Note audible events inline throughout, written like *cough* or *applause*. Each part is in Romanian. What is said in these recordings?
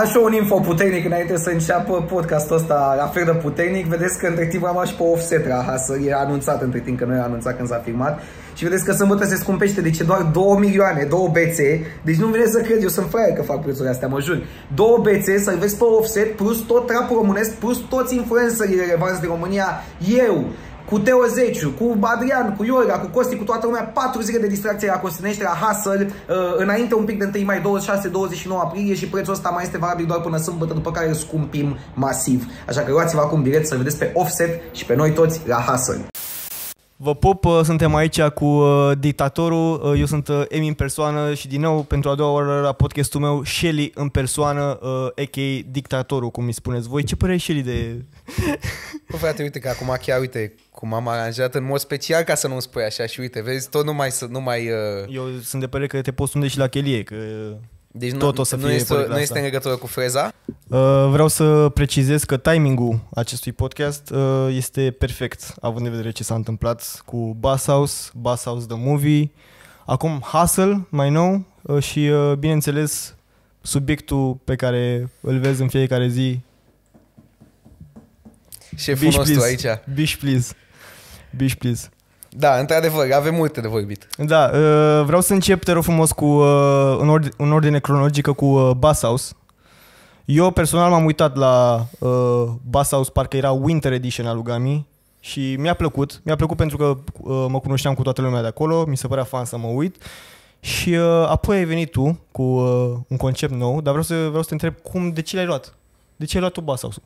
Am și eu un info puternic înainte să înceapă podcastul ăsta la fel de puternic. Vedeți că între timp am așa și pe offset la hasă. E anunțat între timp că nu era anunțat când s-a filmat. Și vedeți că sâmbătă se scumpește, deci doar 2 milioane, 2 bețe. Deci nu vine să cred, eu sunt fraier că fac prețurile astea, mă jur. 2 bețe, să-l vezi pe offset, plus tot trapul românesc, plus toți influencerii relevanți de România, eu, cu Teo Zeciu, cu Adrian, cu Iorga, cu Costi, cu toată lumea, 4 zile de distracție la Costinești, la Hustle, uh, înainte un pic de 1 mai 26-29 aprilie și prețul ăsta mai este valabil doar până sâmbătă, după care îl scumpim masiv. Așa că luați-vă acum bilet să vedeți pe Offset și pe noi toți la Hassel. Vă pup, uh, suntem aici cu uh, dictatorul, eu sunt Emi în persoană și din nou pentru a doua oară la podcastul meu Shelly în persoană, a.k.a. dictatorul, cum îi spuneți voi. Ce părere Shelly de... *laughs* Păi, frate, uite că acum chiar, uite, cum am aranjat în mod special ca să nu-mi spui așa și uite, vezi, tot nu mai... Nu mai uh... Eu sunt de părere că te poți unde și la chelie, că deci tot nu, o să fie nu, este, nu este în legătură cu freza? Uh, vreau să precizez că timingul acestui podcast uh, este perfect, având în vedere ce s-a întâmplat cu Bass House, Bass House The Movie, acum Hustle, mai nou, uh, și, uh, bineînțeles, subiectul pe care îl vezi în fiecare zi Șeful Bish, nostru please. aici. Bish, please. Bish, please. Da, într-adevăr, avem multe de vorbit. Da, uh, vreau să încep, te rog frumos, cu, uh, în, ordine, în ordine cronologică cu uh, Bass House. Eu personal m-am uitat la uh, Bass House, parcă era Winter Edition al lui Gami și mi-a plăcut. Mi-a plăcut pentru că uh, mă cunoșteam cu toată lumea de acolo, mi se părea fan să mă uit. Și uh, apoi ai venit tu cu uh, un concept nou, dar vreau să, vreau să te întreb cum, de ce l-ai luat? De ce ai luat tu Bass House-ul?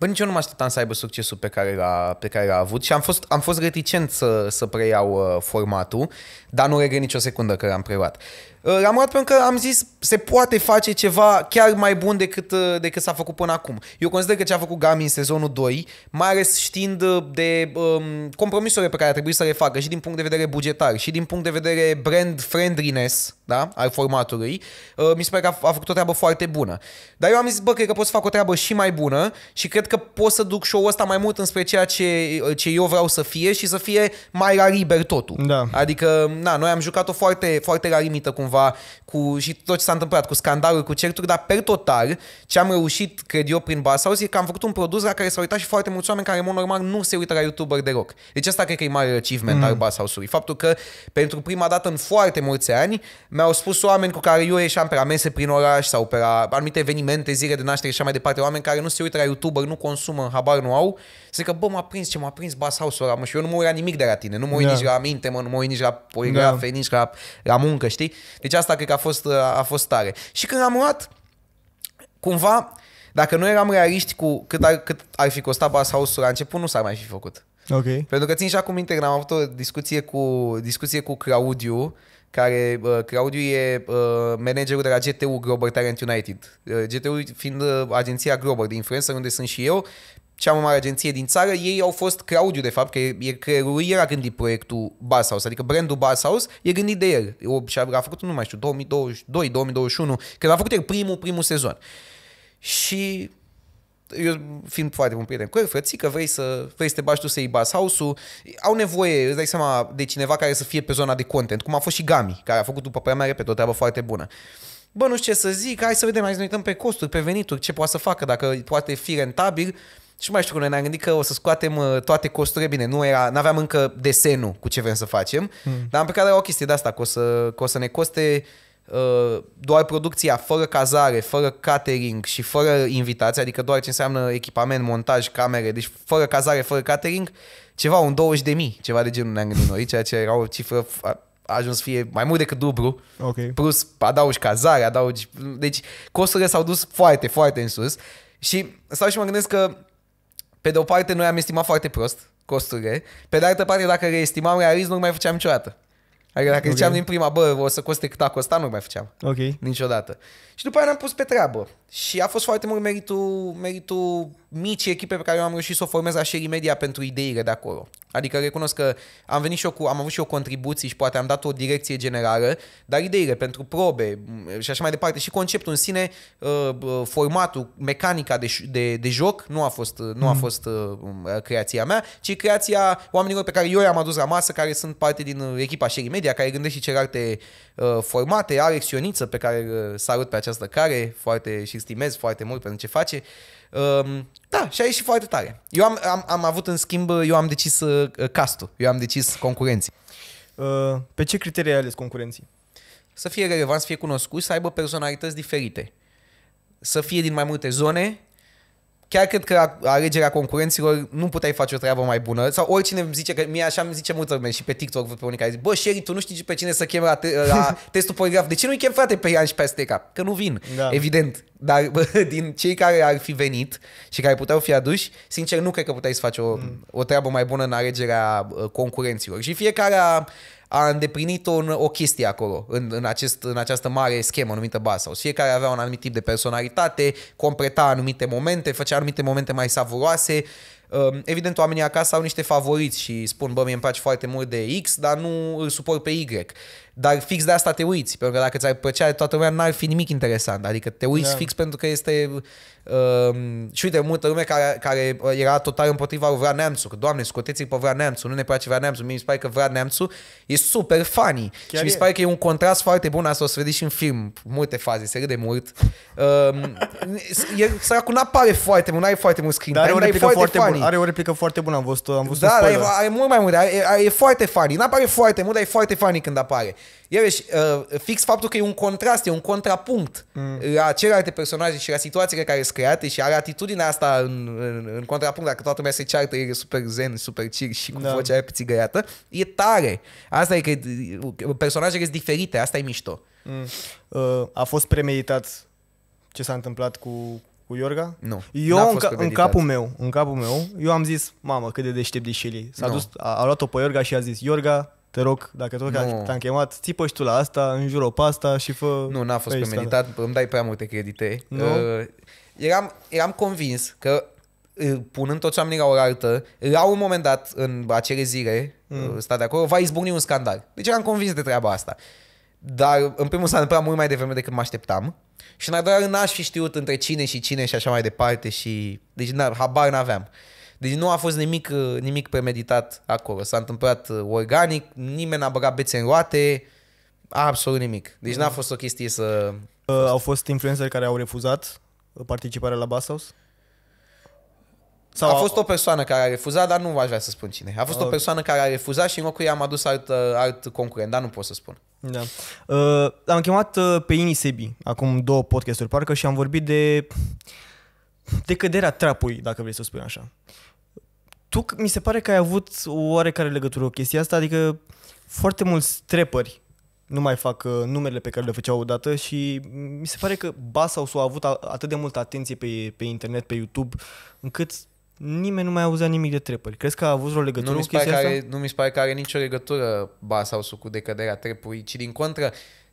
Păi nici eu nu mă așteptam să aibă succesul pe care l-a, pe care l-a avut și am fost, am fost reticent să, să preiau uh, formatul, dar nu regret nicio secundă că l-am preluat. Uh, l-am luat pentru că am zis se poate face ceva chiar mai bun decât, uh, decât s-a făcut până acum. Eu consider că ce a făcut Gami în sezonul 2, mai ales știind de um, compromisurile pe care a trebuit să le facă și din punct de vedere bugetar și din punct de vedere brand friendliness, da? al formatului. Uh, mi se pare că a, a făcut o treabă foarte bună. Dar eu am zis, bă, cred că pot să fac o treabă și mai bună și cred că pot să duc show-ul ăsta mai mult înspre ceea ce, uh, ce eu vreau să fie și să fie mai la liber totul. Da. Adică, na, noi am jucat-o foarte, foarte la limită cumva cu, și tot ce s-a întâmplat cu scandaluri, cu certuri, dar per total ce am reușit, cred eu, prin Basaus e că am făcut un produs la care s-au uitat și foarte mulți oameni care, în mod normal, nu se uită la YouTuber deloc. Deci asta cred că e mare achievement mm. al Basausului. Faptul că pentru prima dată în foarte mulți ani mi-au spus oameni cu care eu ieșeam pe la mese prin oraș sau pe la anumite evenimente, zile de naștere și așa mai departe, oameni care nu se uită la YouTuber, nu consumă, habar nu au, zic că bă, m-a prins ce m-a prins Bass house ăla, mă, și eu nu mă uita nimic de la tine, nu mă uit yeah. Da. nici la minte, mă, nu mă uit nici la poligrafe, yeah. Da. nici la, la muncă, știi? Deci asta cred că a fost, a fost tare. Și când am luat, cumva, dacă nu eram realiști cu cât ar, cât ar fi costat Bass House-ul la început, nu s-ar mai fi făcut. Okay. Pentru că țin și acum minte când am avut o discuție cu, discuție cu Claudiu, care uh, Claudiu e uh, managerul de la GTU Global Talent United. Uh, GTU fiind uh, agenția Global de influencer, unde sunt și eu, cea mai mare agenție din țară, ei au fost Claudiu, de fapt, că e, creierul lui era gândit proiectul Basshouse, adică brandul House, e gândit de el. și a, a făcut, nu mai știu, 2022-2021, când a făcut el primul, primul sezon. Și eu fiind foarte bun prieten cu el, frățică, vrei să, vrei să te bași tu să iei bas house-ul, au nevoie, îți dai seama, de cineva care să fie pe zona de content, cum a fost și Gami, care a făcut după părerea mea, repede o treabă foarte bună. Bă, nu știu ce să zic, hai să vedem, hai să ne uităm pe costuri, pe venituri, ce poate să facă, dacă poate fi rentabil. Și mai știu că noi ne-am gândit că o să scoatem uh, toate costurile, bine, nu era, aveam încă desenul cu ce vrem să facem, hmm. dar am plecat la o chestie de asta, că o să, că o să ne coste Uh, doar producția fără cazare, fără catering și fără invitație, adică doar ce înseamnă echipament, montaj, camere, deci fără cazare, fără catering, ceva, un 20 de mii, ceva de genul ne-am gândit noi, ceea ce era o cifră a ajuns să fie mai mult decât dublu, okay. plus adaugi cazare, adaugi... Deci costurile s-au dus foarte, foarte în sus și stau și mă gândesc că pe de o parte noi am estimat foarte prost costurile, pe de altă parte dacă reestimam realism nu mai făceam niciodată. Adică dacă okay. ziceam din prima, bă, o să coste cât a costat, nu mai făceam. Ok. Niciodată. Și după aia ne-am pus pe treabă. Și a fost foarte mult meritul, meritul mici echipe pe care eu am reușit să o formez la Sherry Media pentru ideile de acolo. Adică recunosc că am venit și eu cu, am avut și eu contribuții și poate am dat o direcție generală, dar ideile pentru probe și așa mai departe și conceptul în sine, uh, uh, formatul, mecanica de, de, de joc nu a fost, uh, nu a mm. fost creația mea, ci creația oamenilor pe care eu i-am adus la masă, care sunt parte din echipa Sherry Media, care gândește și celelalte formate, Alex Ioniță, pe care salut pe această care, foarte și stimez foarte mult pentru ce face, uh, Um, da, și aici și foarte tare. Eu am, am, am avut în schimb, eu am decis uh, castul, eu am decis concurenții. Uh, pe ce criterii ai ales concurenții? Să fie relevanți, să fie cunoscuți, să aibă personalități diferite. Să fie din mai multe zone, chiar cred că alegerea concurenților nu puteai face o treabă mai bună. Sau oricine îmi zice, că mie așa mi zice multă lume și pe TikTok văd pe unii care zic, bă, Sherry, tu nu știi pe cine să chem la, la *laughs* testul poligraf. De ce nu-i chem, frate, pe Ian și pe Asteca? Că nu vin, da. evident. Dar bă, *laughs* din cei care ar fi venit și care puteau fi aduși, sincer, nu cred că puteai să faci o, mm. o treabă mai bună în alegerea concurenților. Și fiecare a, a îndeplinit o, o chestie acolo, în, în, acest, în această mare schemă numită Bauhaus. Fiecare avea un anumit tip de personalitate, completa anumite momente, făcea anumite momente mai savuroase. Um, evident, oamenii acasă au niște favoriți și spun, bă, mie îmi place foarte mult de X, dar nu îl suport pe Y. Dar fix de asta te uiți, pentru că dacă ți-ar plăcea toată lumea, n-ar fi nimic interesant. Adică te uiți da. fix pentru că este... Uh, și uite, multă lume care, care uh, era total împotriva lui Vrea Neamțu, că doamne, scoteți l pe Vrea Neamțu, nu ne place Vrea Neamțu. Mie mi se pare că Vrea Neamțu e super funny Chiar și e. mi se pare că e un contrast foarte bun, asta o să vedeți și în film, multe faze, se râde mult. Uh, um, el, săracul n-apare foarte mult, nu are foarte mult screen dar are o replică dar foarte, foarte funny. Bun, are o replică foarte bună, am văzut, am văzut da, un spoiler. Da, are, are mult mai mult, are, are, e foarte funny, n-apare foarte mult, dar e foarte funny când apare. Iarăși, uh, fix faptul că e un contrast, e un contrapunct mm. la uh, celelalte personaje și la situațiile care sunt create și are atitudinea asta în, în, în contrapunct, dacă toată lumea se ceartă, e super zen, super chill și cu da. vocea aia pițigăiată, e tare. Asta e că uh, personajele sunt diferite, asta e mișto. Mm. Uh, a fost premeditat ce s-a întâmplat cu, cu Iorga? Nu. Eu, în, ca, în, capul meu, în capul meu, eu am zis, mamă, cât de deștept de Shelley. S-a dus, a, a luat-o pe Iorga și a zis, Iorga, te rog, dacă tot nu. te-am chemat, țipă și tu la asta, în jurul pe asta și fă... Nu, n-a fost premeditat, îmi dai prea multe credite. Nu? Uh, eram, eram convins că uh, punând toți oamenii la oaltă, la un moment dat, în acele zile, mm. Uh, sta de acolo, va izbucni un scandal. Deci eram convins de treaba asta. Dar, în primul s-a întâmplat mult mai devreme decât mă așteptam. Și, în al doilea, n-aș fi știut între cine și cine și așa mai departe și... Deci, n habar n-aveam. Uh, deci nu a fost nimic, uh, nimic premeditat acolo. S-a întâmplat uh, organic, nimeni n-a băgat bețe în roate, absolut nimic. Deci n-a fost o chestie să... Uh, au fost influenceri care au refuzat participarea la Bassaus? Sau a fost o persoană care a refuzat, dar nu aș vrea să spun cine. A fost o persoană care a refuzat și în locul ei am adus alt, alt concurent, dar nu pot să spun. Da. Uh, am chemat pe Ini Sebi. acum două podcasturi parcă și am vorbit de decăderea trapului, dacă vrei să spun așa tu mi se pare că ai avut o oarecare legătură cu chestia asta, adică foarte mulți trepări nu mai fac uh, numerele pe care le făceau odată și mi se pare că Basau s-au avut atât de multă atenție pe, pe internet, pe YouTube, încât nimeni nu mai auzea nimic de trepări. Crezi că a avut o legătură nu mi se pare cu că are, Nu mi se pare că are nicio legătură Basau sau cu decăderea trepului, ci din contră, uh,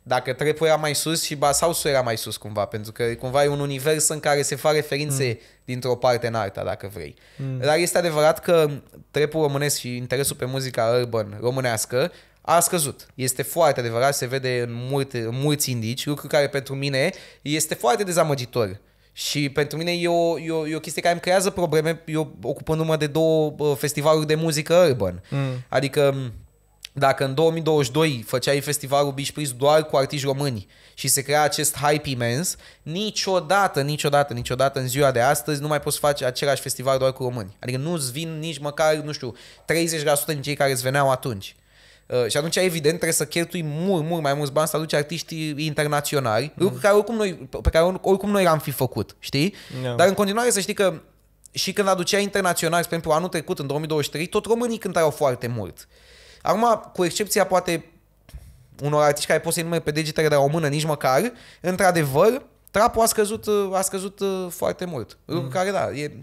dacă trepul era mai sus și basausul era mai sus cumva, pentru că cumva e un univers în care se fac referințe mm. dintr-o parte în alta, dacă vrei. Mm. Dar este adevărat că trepul românesc și interesul pe muzica urban românească a scăzut. Este foarte adevărat, se vede în, mult, în mulți indici, lucru care pentru mine este foarte dezamăgitor. Și pentru mine e o, e o, e o chestie care îmi creează probleme, eu ocupându-mă de două festivaluri de muzică urban. Mm. Adică dacă în 2022 făceai festivalul Please doar cu artiști români și se crea acest hype imens, niciodată, niciodată, niciodată în ziua de astăzi nu mai poți face același festival doar cu români. Adică nu-ți vin nici măcar, nu știu, 30% din cei care îți veneau atunci. Uh, și atunci, evident, trebuie să cheltui mult, mult mai mulți bani să aduci artiștii internaționali, mm. lucru care oricum noi, pe care oricum noi l-am fi făcut, știi? No. Da. Dar în continuare să știi că și când aducea internaționali, spre exemplu, anul trecut, în 2023, tot românii cântau foarte mult. Acum, cu excepția poate unor artiști care pot să-i numeri pe degetele de la o mână, nici măcar, într-adevăr, trapul a scăzut, a scăzut uh, foarte mult. Mm. Care, da, e,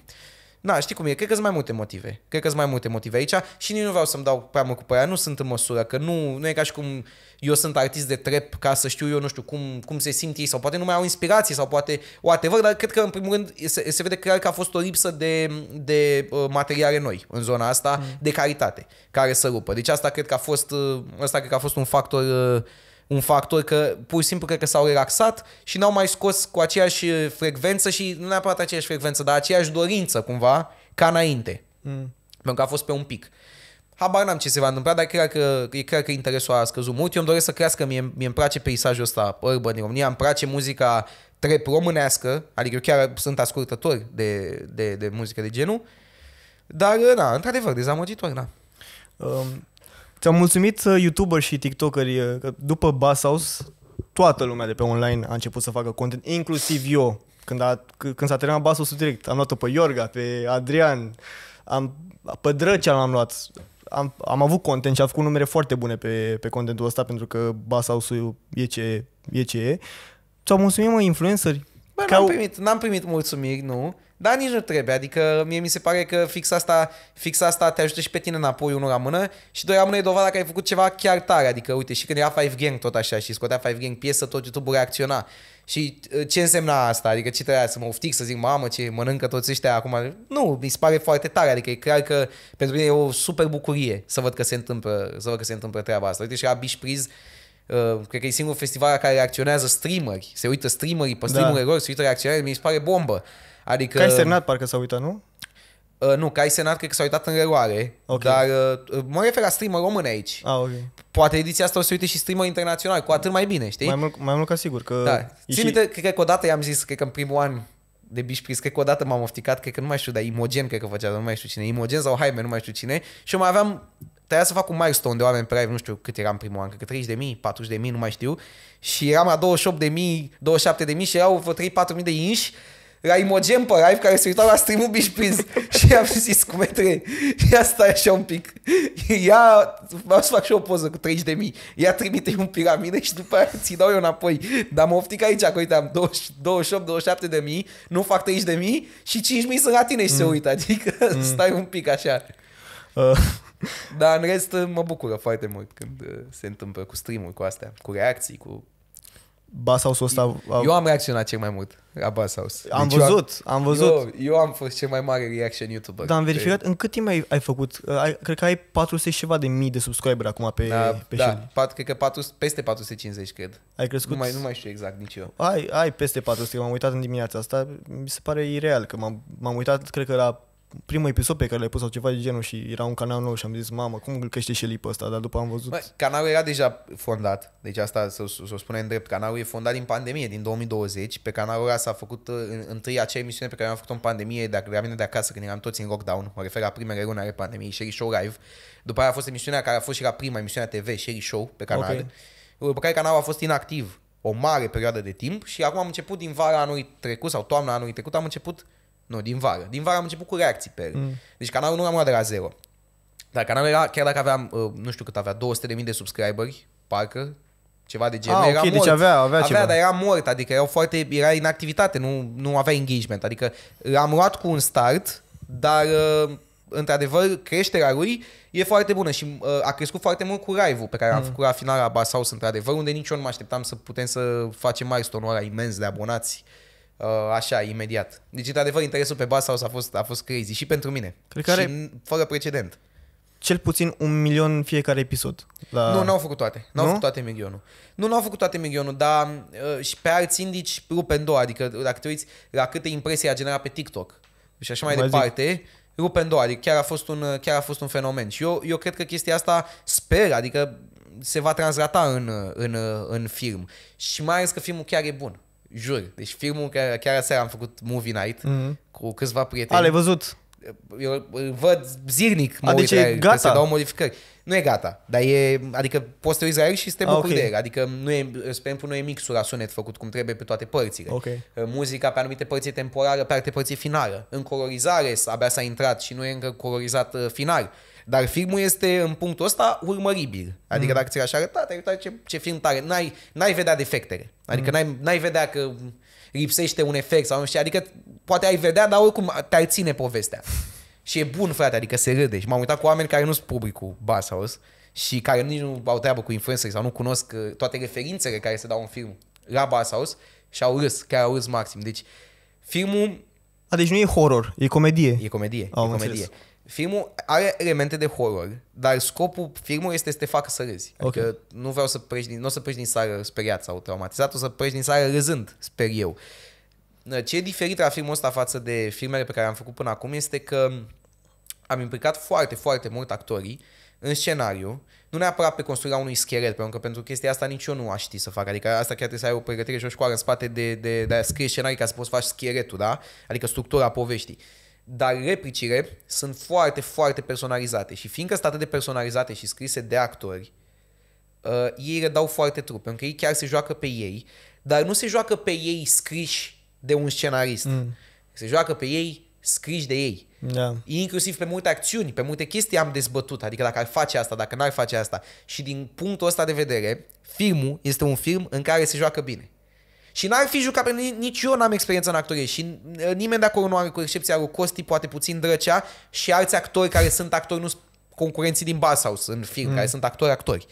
Na, da, știi cum e, cred că sunt mai multe motive. Cred că sunt mai multe motive aici și nici nu vreau să-mi dau prea mult cu părerea, nu sunt în măsură, că nu, nu e ca și cum eu sunt artist de trep ca să știu eu, nu știu, cum, cum se simt ei sau poate nu mai au inspirație sau poate whatever, dar cred că în primul rând se, se vede clar că a fost o lipsă de, de uh, materiale noi în zona asta, mm. de caritate, care să rupă. Deci asta cred că a fost, uh, asta cred că a fost un factor uh, un factor că pur și simplu cred că s-au relaxat și n-au mai scos cu aceeași uh, frecvență și nu neapărat aceeași frecvență, dar aceeași dorință cumva ca înainte. Mm. Pentru că a fost pe un pic. Habar n-am ce se va întâmpla, dar cred că, e clar că interesul a scăzut mult. Eu îmi doresc să crească, mie, mie îmi place peisajul ăsta urban din România, îmi place muzica trep românească, adică eu chiar sunt ascultător de, de, de muzică de genul, dar, na, într-adevăr, dezamăgitor, na. Um, Ți-am mulțumit uh, YouTuber și TikTokeri uh, că după Bass House, toată lumea de pe online a început să facă content, inclusiv eu. Când, a, când s-a terminat Bass House direct, am luat-o pe Iorga, pe Adrian, am, pe Drăcea l-am luat. Am, am avut content și am făcut numere foarte bune pe, pe contentul ăsta pentru că Bass house e ce e. Ce e. Ți-au mulțumit, mă, influenceri? Bă, n-am, au... primit, n-am primit mulțumiri, nu. Dar nici nu trebuie, adică mie mi se pare că fix asta, fix asta te ajută și pe tine înapoi, unul la mână, și doi la mână e dovada că ai făcut ceva chiar tare, adică uite, și când era Five Gang tot așa și scotea Five Gang piesă, tot YouTube-ul reacționa. Și uh, ce însemna asta? Adică ce trebuia să mă oftic, să zic, mamă, ce mănâncă toți ăștia acum? Nu, mi se pare foarte tare, adică e clar că pentru mine e o super bucurie să văd că se întâmplă, să văd că se întâmplă treaba asta. Uite și la Bishpriz, Uh, cred că e singurul festival care reacționează streameri. Se uită streamerii pe streamurile da. lor, se uită reacționare, mi se pare bombă. Adică... Cai Senat parcă s-a uitat, nu? Uh, nu, Cai Senat cred că s-a uitat în reloare, okay. dar uh, mă refer la streamer român aici. Ah, okay. Poate ediția asta o să uite și streamer internațional, cu atât mai bine, știi? Mai mult, mai mult ca sigur că... Da. Și... minte, cred că odată i-am zis, cred că în primul an de bișpris, cred că odată m-am ofticat, cred că nu mai știu, dar Imogen cred că făcea, nu mai știu cine, Imogen sau Haime, nu mai știu cine, și eu mai aveam trebuia să fac un milestone de oameni pe live, nu știu cât eram primul an, cred că 30 de mii, 40 de mii, nu mai știu. Și eram la 28 de mii, 27 de mii și erau vreo 3-4 mii de inși la Imogen pe live care se uitau la stream-ul Bishpins *laughs* și am zis cum cu metre, ia stai așa un pic, ia, vreau să fac și o poză cu 30 de mii, ia trimite un pic la mine și după aia ți dau eu înapoi. Dar mă oftic aici, că uite, am 28-27 de mii, nu fac 30 de mii și 5 mii sunt la tine și mm. se uită, adică mm. stai un pic așa. Uh. Dar în rest uh, mă bucură foarte mult când uh, se întâmplă cu stream cu astea, cu reacții, cu... Bass ăsta... Eu am reacționat cel mai mult la Basaus. Am deci văzut, am, am văzut. Eu, eu am fost cel mai mare reaction YouTuber. Dar am verificat pe... în cât timp ai, ai făcut? Uh, ai, cred că ai 400 și ceva de mii de subscriberi acum pe, da, pe da, pat, cred că 400, peste 450, cred. Ai crescut? Nu mai, nu mai știu exact nici eu. Ai, ai peste 400, m-am uitat în dimineața asta. Mi se pare ireal că m-am, m-am uitat, cred că la primul episod pe care l-ai pus sau ceva de genul și era un canal nou și am zis, mamă, cum îl crește și pe ăsta, dar după am văzut... Bă, canalul era deja fondat, deci asta să o spunem drept, canalul e fondat din pandemie, din 2020, pe canalul ăla s-a făcut uh, în, întâi acea emisiune pe care am făcut-o în pandemie, dacă la mine de acasă, când eram toți în lockdown, mă refer la primele luni ale pandemiei, Sherry Show Live, după aia a fost emisiunea care a fost și la prima emisiunea TV, Sherry Show, pe canal, okay. după care canalul a fost inactiv o mare perioadă de timp și acum am început din vara anului trecut sau toamna anului trecut, am început nu, din vară. Din vară am început cu reacții pe el. Mm. Deci canalul nu l-am luat de la zero. Dar canalul era, chiar dacă aveam, uh, nu știu cât avea, 200.000 de de subscriberi, parcă, ceva de genul. Ah, era okay, deci mort. deci avea, avea, avea ceva. dar era mort, adică era foarte, era în activitate, nu, nu avea engagement. Adică l-am luat cu un start, dar uh, într-adevăr creșterea lui e foarte bună și uh, a crescut foarte mult cu live pe care mm. am făcut la finala Basaus, într-adevăr, unde nici eu nu mă așteptam să putem să facem milestone-ul ăla imens de abonați. Uh, Uh, așa, imediat. Deci, într-adevăr, interesul pe Basau a fost, a fost crazy și pentru mine. Cred că are... Și fără precedent. Cel puțin un milion fiecare episod. La... Nu, n-au făcut toate. N-au nu? făcut toate milionul. Nu, n-au făcut toate milionul, dar uh, și pe alți indici rupe în două. Adică, dacă te uiți la câte impresii a generat pe TikTok și așa mai, mai departe, zic rupe în două, adică chiar a fost un, uh, chiar a fost un fenomen. Și eu, eu cred că chestia asta sper, adică se va translata în, uh, în, în film. Și mai ales că filmul chiar e bun. Jur. Deci filmul, care, chiar aseară am făcut movie night mm-hmm. cu câțiva prieteni. A, l văzut? Eu îl văd zilnic, mă adică uit, e gata. să dau modificări. Nu e gata, dar e, adică poți să uiți la el și să te ah, bucuri okay. de el. Adică nu e, spre exemplu, nu e mixul la sunet făcut cum trebuie pe toate părțile. Okay. Ă, muzica pe anumite părți temporară, pe alte părți finală. În colorizare abia s-a intrat și nu e încă colorizat ă, final dar filmul este, în punctul ăsta, urmăribil. Adică mm. dacă ți-l aș arăta, te uita ce, ce film tare. N-ai, n-ai vedea defectele. Adică mm. n-ai, n-ai vedea că lipsește un efect sau nu știu. Adică poate ai vedea, dar oricum te-ar ține povestea. *laughs* Și e bun, frate, adică se râde. Și m-am uitat cu oameni care nu sunt publicul Bass House și care nici nu au treabă cu influențări sau nu cunosc uh, toate referințele care se dau în film la Bass House și au râs, chiar au râs maxim. Deci filmul... A, deci nu e horror, e comedie. E comedie, am e comedie. Înțeles. Filmul are elemente de horror, dar scopul filmului este să te facă să râzi. Adică okay. nu vreau să pleci din, nu o să pleci din sară speriat sau traumatizat, o să pleci din sară râzând, sper eu. Ce e diferit la filmul ăsta față de filmele pe care am făcut până acum este că am implicat foarte, foarte mult actorii în scenariu, nu neapărat pe construirea unui schelet, pentru că pentru chestia asta nici eu nu aș ști să fac. Adică asta chiar trebuie să ai o pregătire și o școală în spate de, de, de a scrie scenarii ca să poți face scheletul, da? Adică structura poveștii dar replicile sunt foarte, foarte personalizate și fiindcă sunt atât de personalizate și scrise de actori, uh, ei redau foarte trup, pentru că ei chiar se joacă pe ei, dar nu se joacă pe ei scriși de un scenarist. Mm. Se joacă pe ei scriși de ei. Da. Inclusiv pe multe acțiuni, pe multe chestii am dezbătut, adică dacă ar face asta, dacă n-ar face asta. Și din punctul ăsta de vedere, filmul este un film în care se joacă bine. Și n-ar fi jucat, pentru nici eu n-am experiență în actorie și uh, nimeni de acolo nu are, cu excepția lui Costi, poate puțin Drăcea și alți actori care sunt actori, nu sunt concurenții din sau în film, mm. care sunt actori-actori.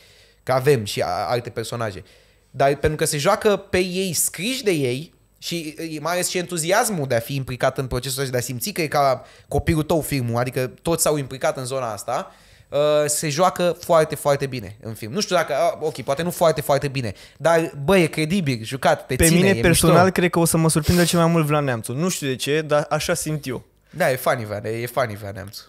Că avem și alte personaje. Dar pentru că se joacă pe ei, scriși de ei, și uh, mai ales și entuziasmul de a fi implicat în procesul ăsta, de a simți că e ca copilul tău filmul, adică toți s-au implicat în zona asta, uh, uh, se joacă foarte, foarte bine în film. Nu știu dacă, uh, ok, poate nu foarte, foarte bine, dar bă, e credibil, jucat, te Pe ține, mine personal mișto. cred că o să mă surprindă cel mai mult Vlad Neamțu. Nu știu de ce, dar așa simt eu. Da, e funny, Vlad, e funny Vlad Neamțu.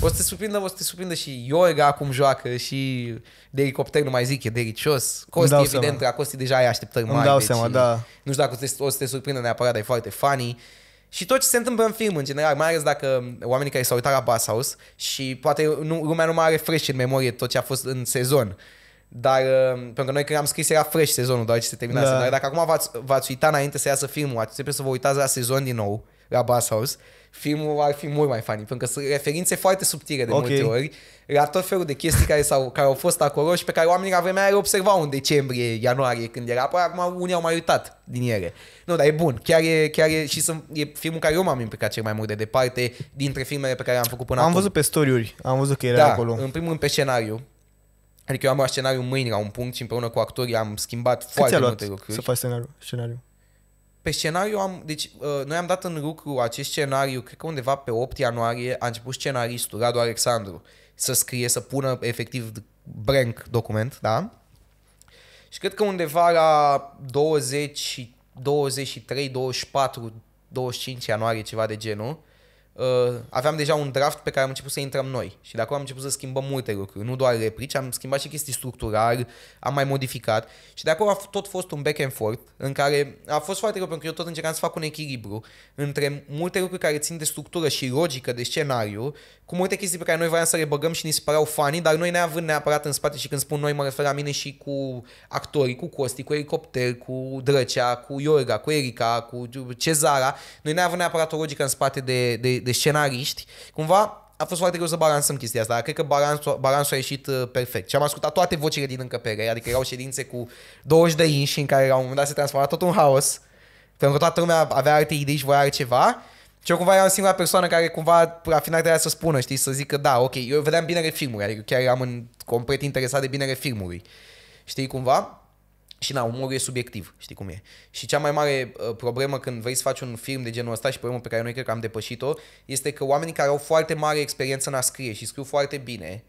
O să te surprindă, o să te surprindă și Iorga acum joacă și de elicopter, nu mai zic, e delicios. Costi, evident, seama. că Costi deja ai așteptări mari. Îmi dau deci seama, da. Nu știu dacă o să te, o să te surprindă neapărat, dar e foarte funny. Uh, și tot ce se întâmplă în film, în general, mai ales dacă oamenii care s-au uitat la Bass House și poate nu, lumea nu mai are fresh în memorie tot ce a fost în sezon. Dar, uh, pentru că noi când am scris era fresh sezonul, doar ce se terminase. Da. Dar dacă acum v-ați, v-ați uitat înainte să iasă filmul, ați trebuie să vă uitați la sezon din nou la Bass House, filmul ar fi mult mai funny, pentru că sunt referințe foarte subtile de okay. multe ori la tot felul de chestii care, s-au, care au fost acolo și pe care oamenii la vremea aia le observau în decembrie, ianuarie, când era, apoi acum unii au mai uitat din ele. Nu, dar e bun, chiar e, chiar e și sunt, e filmul care eu m-am implicat cel mai mult de departe dintre filmele pe care am făcut până am acum. Am văzut pe story am văzut că era da, acolo. în primul rând pe scenariu, Adică eu am luat scenariul mâini la un punct și împreună cu actorii am schimbat Cât foarte multe lucruri. Să faci scenariu? scenariu? Pe scenariu am, deci uh, noi am dat în lucru acest scenariu, cred că undeva pe 8 ianuarie a început scenaristul Radu Alexandru să scrie, să pună efectiv blank document, da? Și cred că undeva la 20, 23, 24, 25 ianuarie, ceva de genul, uh, aveam deja un draft pe care am început să intrăm noi și de acolo am început să schimbăm multe lucruri, nu doar replici, am schimbat și chestii structural, am mai modificat și de acolo a tot fost un back and forth în care a fost foarte greu pentru că eu tot încercam să fac un echilibru între multe lucruri care țin de structură și logică de scenariu cu multe chestii pe care noi voiam să le băgăm și ni se păreau funny, dar noi neavând neapărat în spate și când spun noi mă refer la mine și cu actorii, cu Costi, cu Elicopter, cu Drăcea, cu Iorga, cu Erica, cu Cezara, noi neavând neapărat o logică în spate de, de, de scenariști, cumva a fost foarte greu să balansăm chestia asta. Cred că balansul, balansul a ieșit uh, perfect. Și am ascultat toate vocile din încăpere, adică erau ședințe cu 20 de inși în care la un moment dat se transforma tot un haos, pentru că toată lumea avea alte idei și voia altceva. Și eu cumva eram singura persoană care cumva la final trebuia să spună, știi, să zică da, ok, eu vedeam binele filmului, adică chiar eram în, complet interesat de binele filmului, știi, cumva. Și na, umorul e subiectiv, știi cum e. Și cea mai mare uh, problemă când vrei să faci un film de genul ăsta și problema pe care noi cred că am depășit-o, este că oamenii care au foarte mare experiență în a scrie și scriu foarte bine,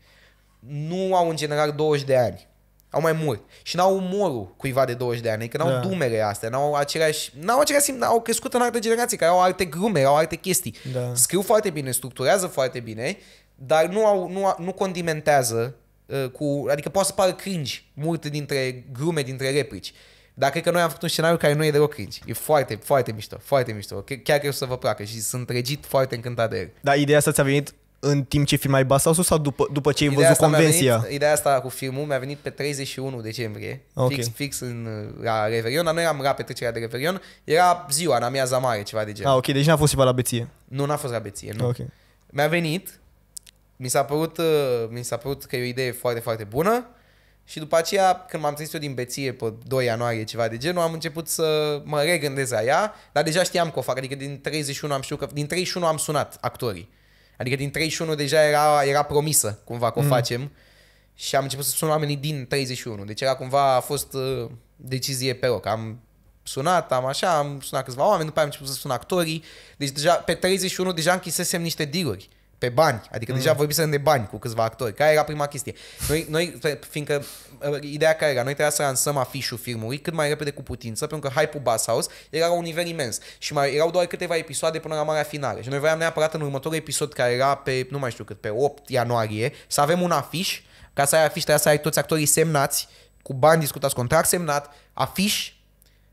nu au în general 20 de ani. Au mai mult. Și n-au umorul cuiva de 20 de ani, adică n-au da. dumere astea, n-au aceleași, n-au aceleași, au crescut în alte generații, care au alte grume, au alte chestii. Da. Scriu foarte bine, structurează foarte bine, dar nu, au, nu, nu condimentează Uh, cu, adică poate să pară cringe multe dintre grume, dintre replici. Dar cred că noi am făcut un scenariu care nu e deloc cringe. E foarte, foarte mișto, foarte mișto. Chiar cred să vă placă și sunt regit foarte încântat de el. Da, ideea asta ți-a venit în timp ce filmai Basausul sau după, după ce ai ideea văzut convenția? Venit, ideea asta cu filmul mi-a venit pe 31 decembrie, okay. fix, fix în, la Reverion, dar nu eram la petrecerea de Reverion, era ziua, în amiaza mare, ceva de genul. Ah, ok, deci n-a fost ceva la beție. Nu, n-a fost la beție, nu. Okay. Mi-a venit, mi s-a părut, uh, mi s-a părut că e o idee foarte, foarte bună și după aceea, când m-am trezit eu din beție pe 2 ianuarie, ceva de genul, am început să mă regândez la ea, dar deja știam că o fac, adică din 31 am știut că, din 31 am sunat actorii. Adică din 31 deja era, era promisă cumva că o mm. facem și am început să sun oamenii din 31. Deci era cumva, a fost uh, decizie pe loc. Am sunat, am așa, am sunat câțiva oameni, după aia am început să sun actorii. Deci deja pe 31 deja închisesem niște dealuri pe bani. Adică mm. deja vorbisem de bani cu câțiva actori. Care era prima chestie? Noi, noi fiindcă uh, ideea care era, noi trebuia să lansăm afișul filmului cât mai repede cu putință, pentru că hype-ul Bass House era la un nivel imens și mai erau doar câteva episoade până la marea finală. Și noi voiam neapărat în următorul episod care era pe, nu mai știu cât, pe 8 ianuarie, să avem un afiș, ca să ai afiș trebuia să ai toți actorii semnați, cu bani discutați, contract semnat, afiș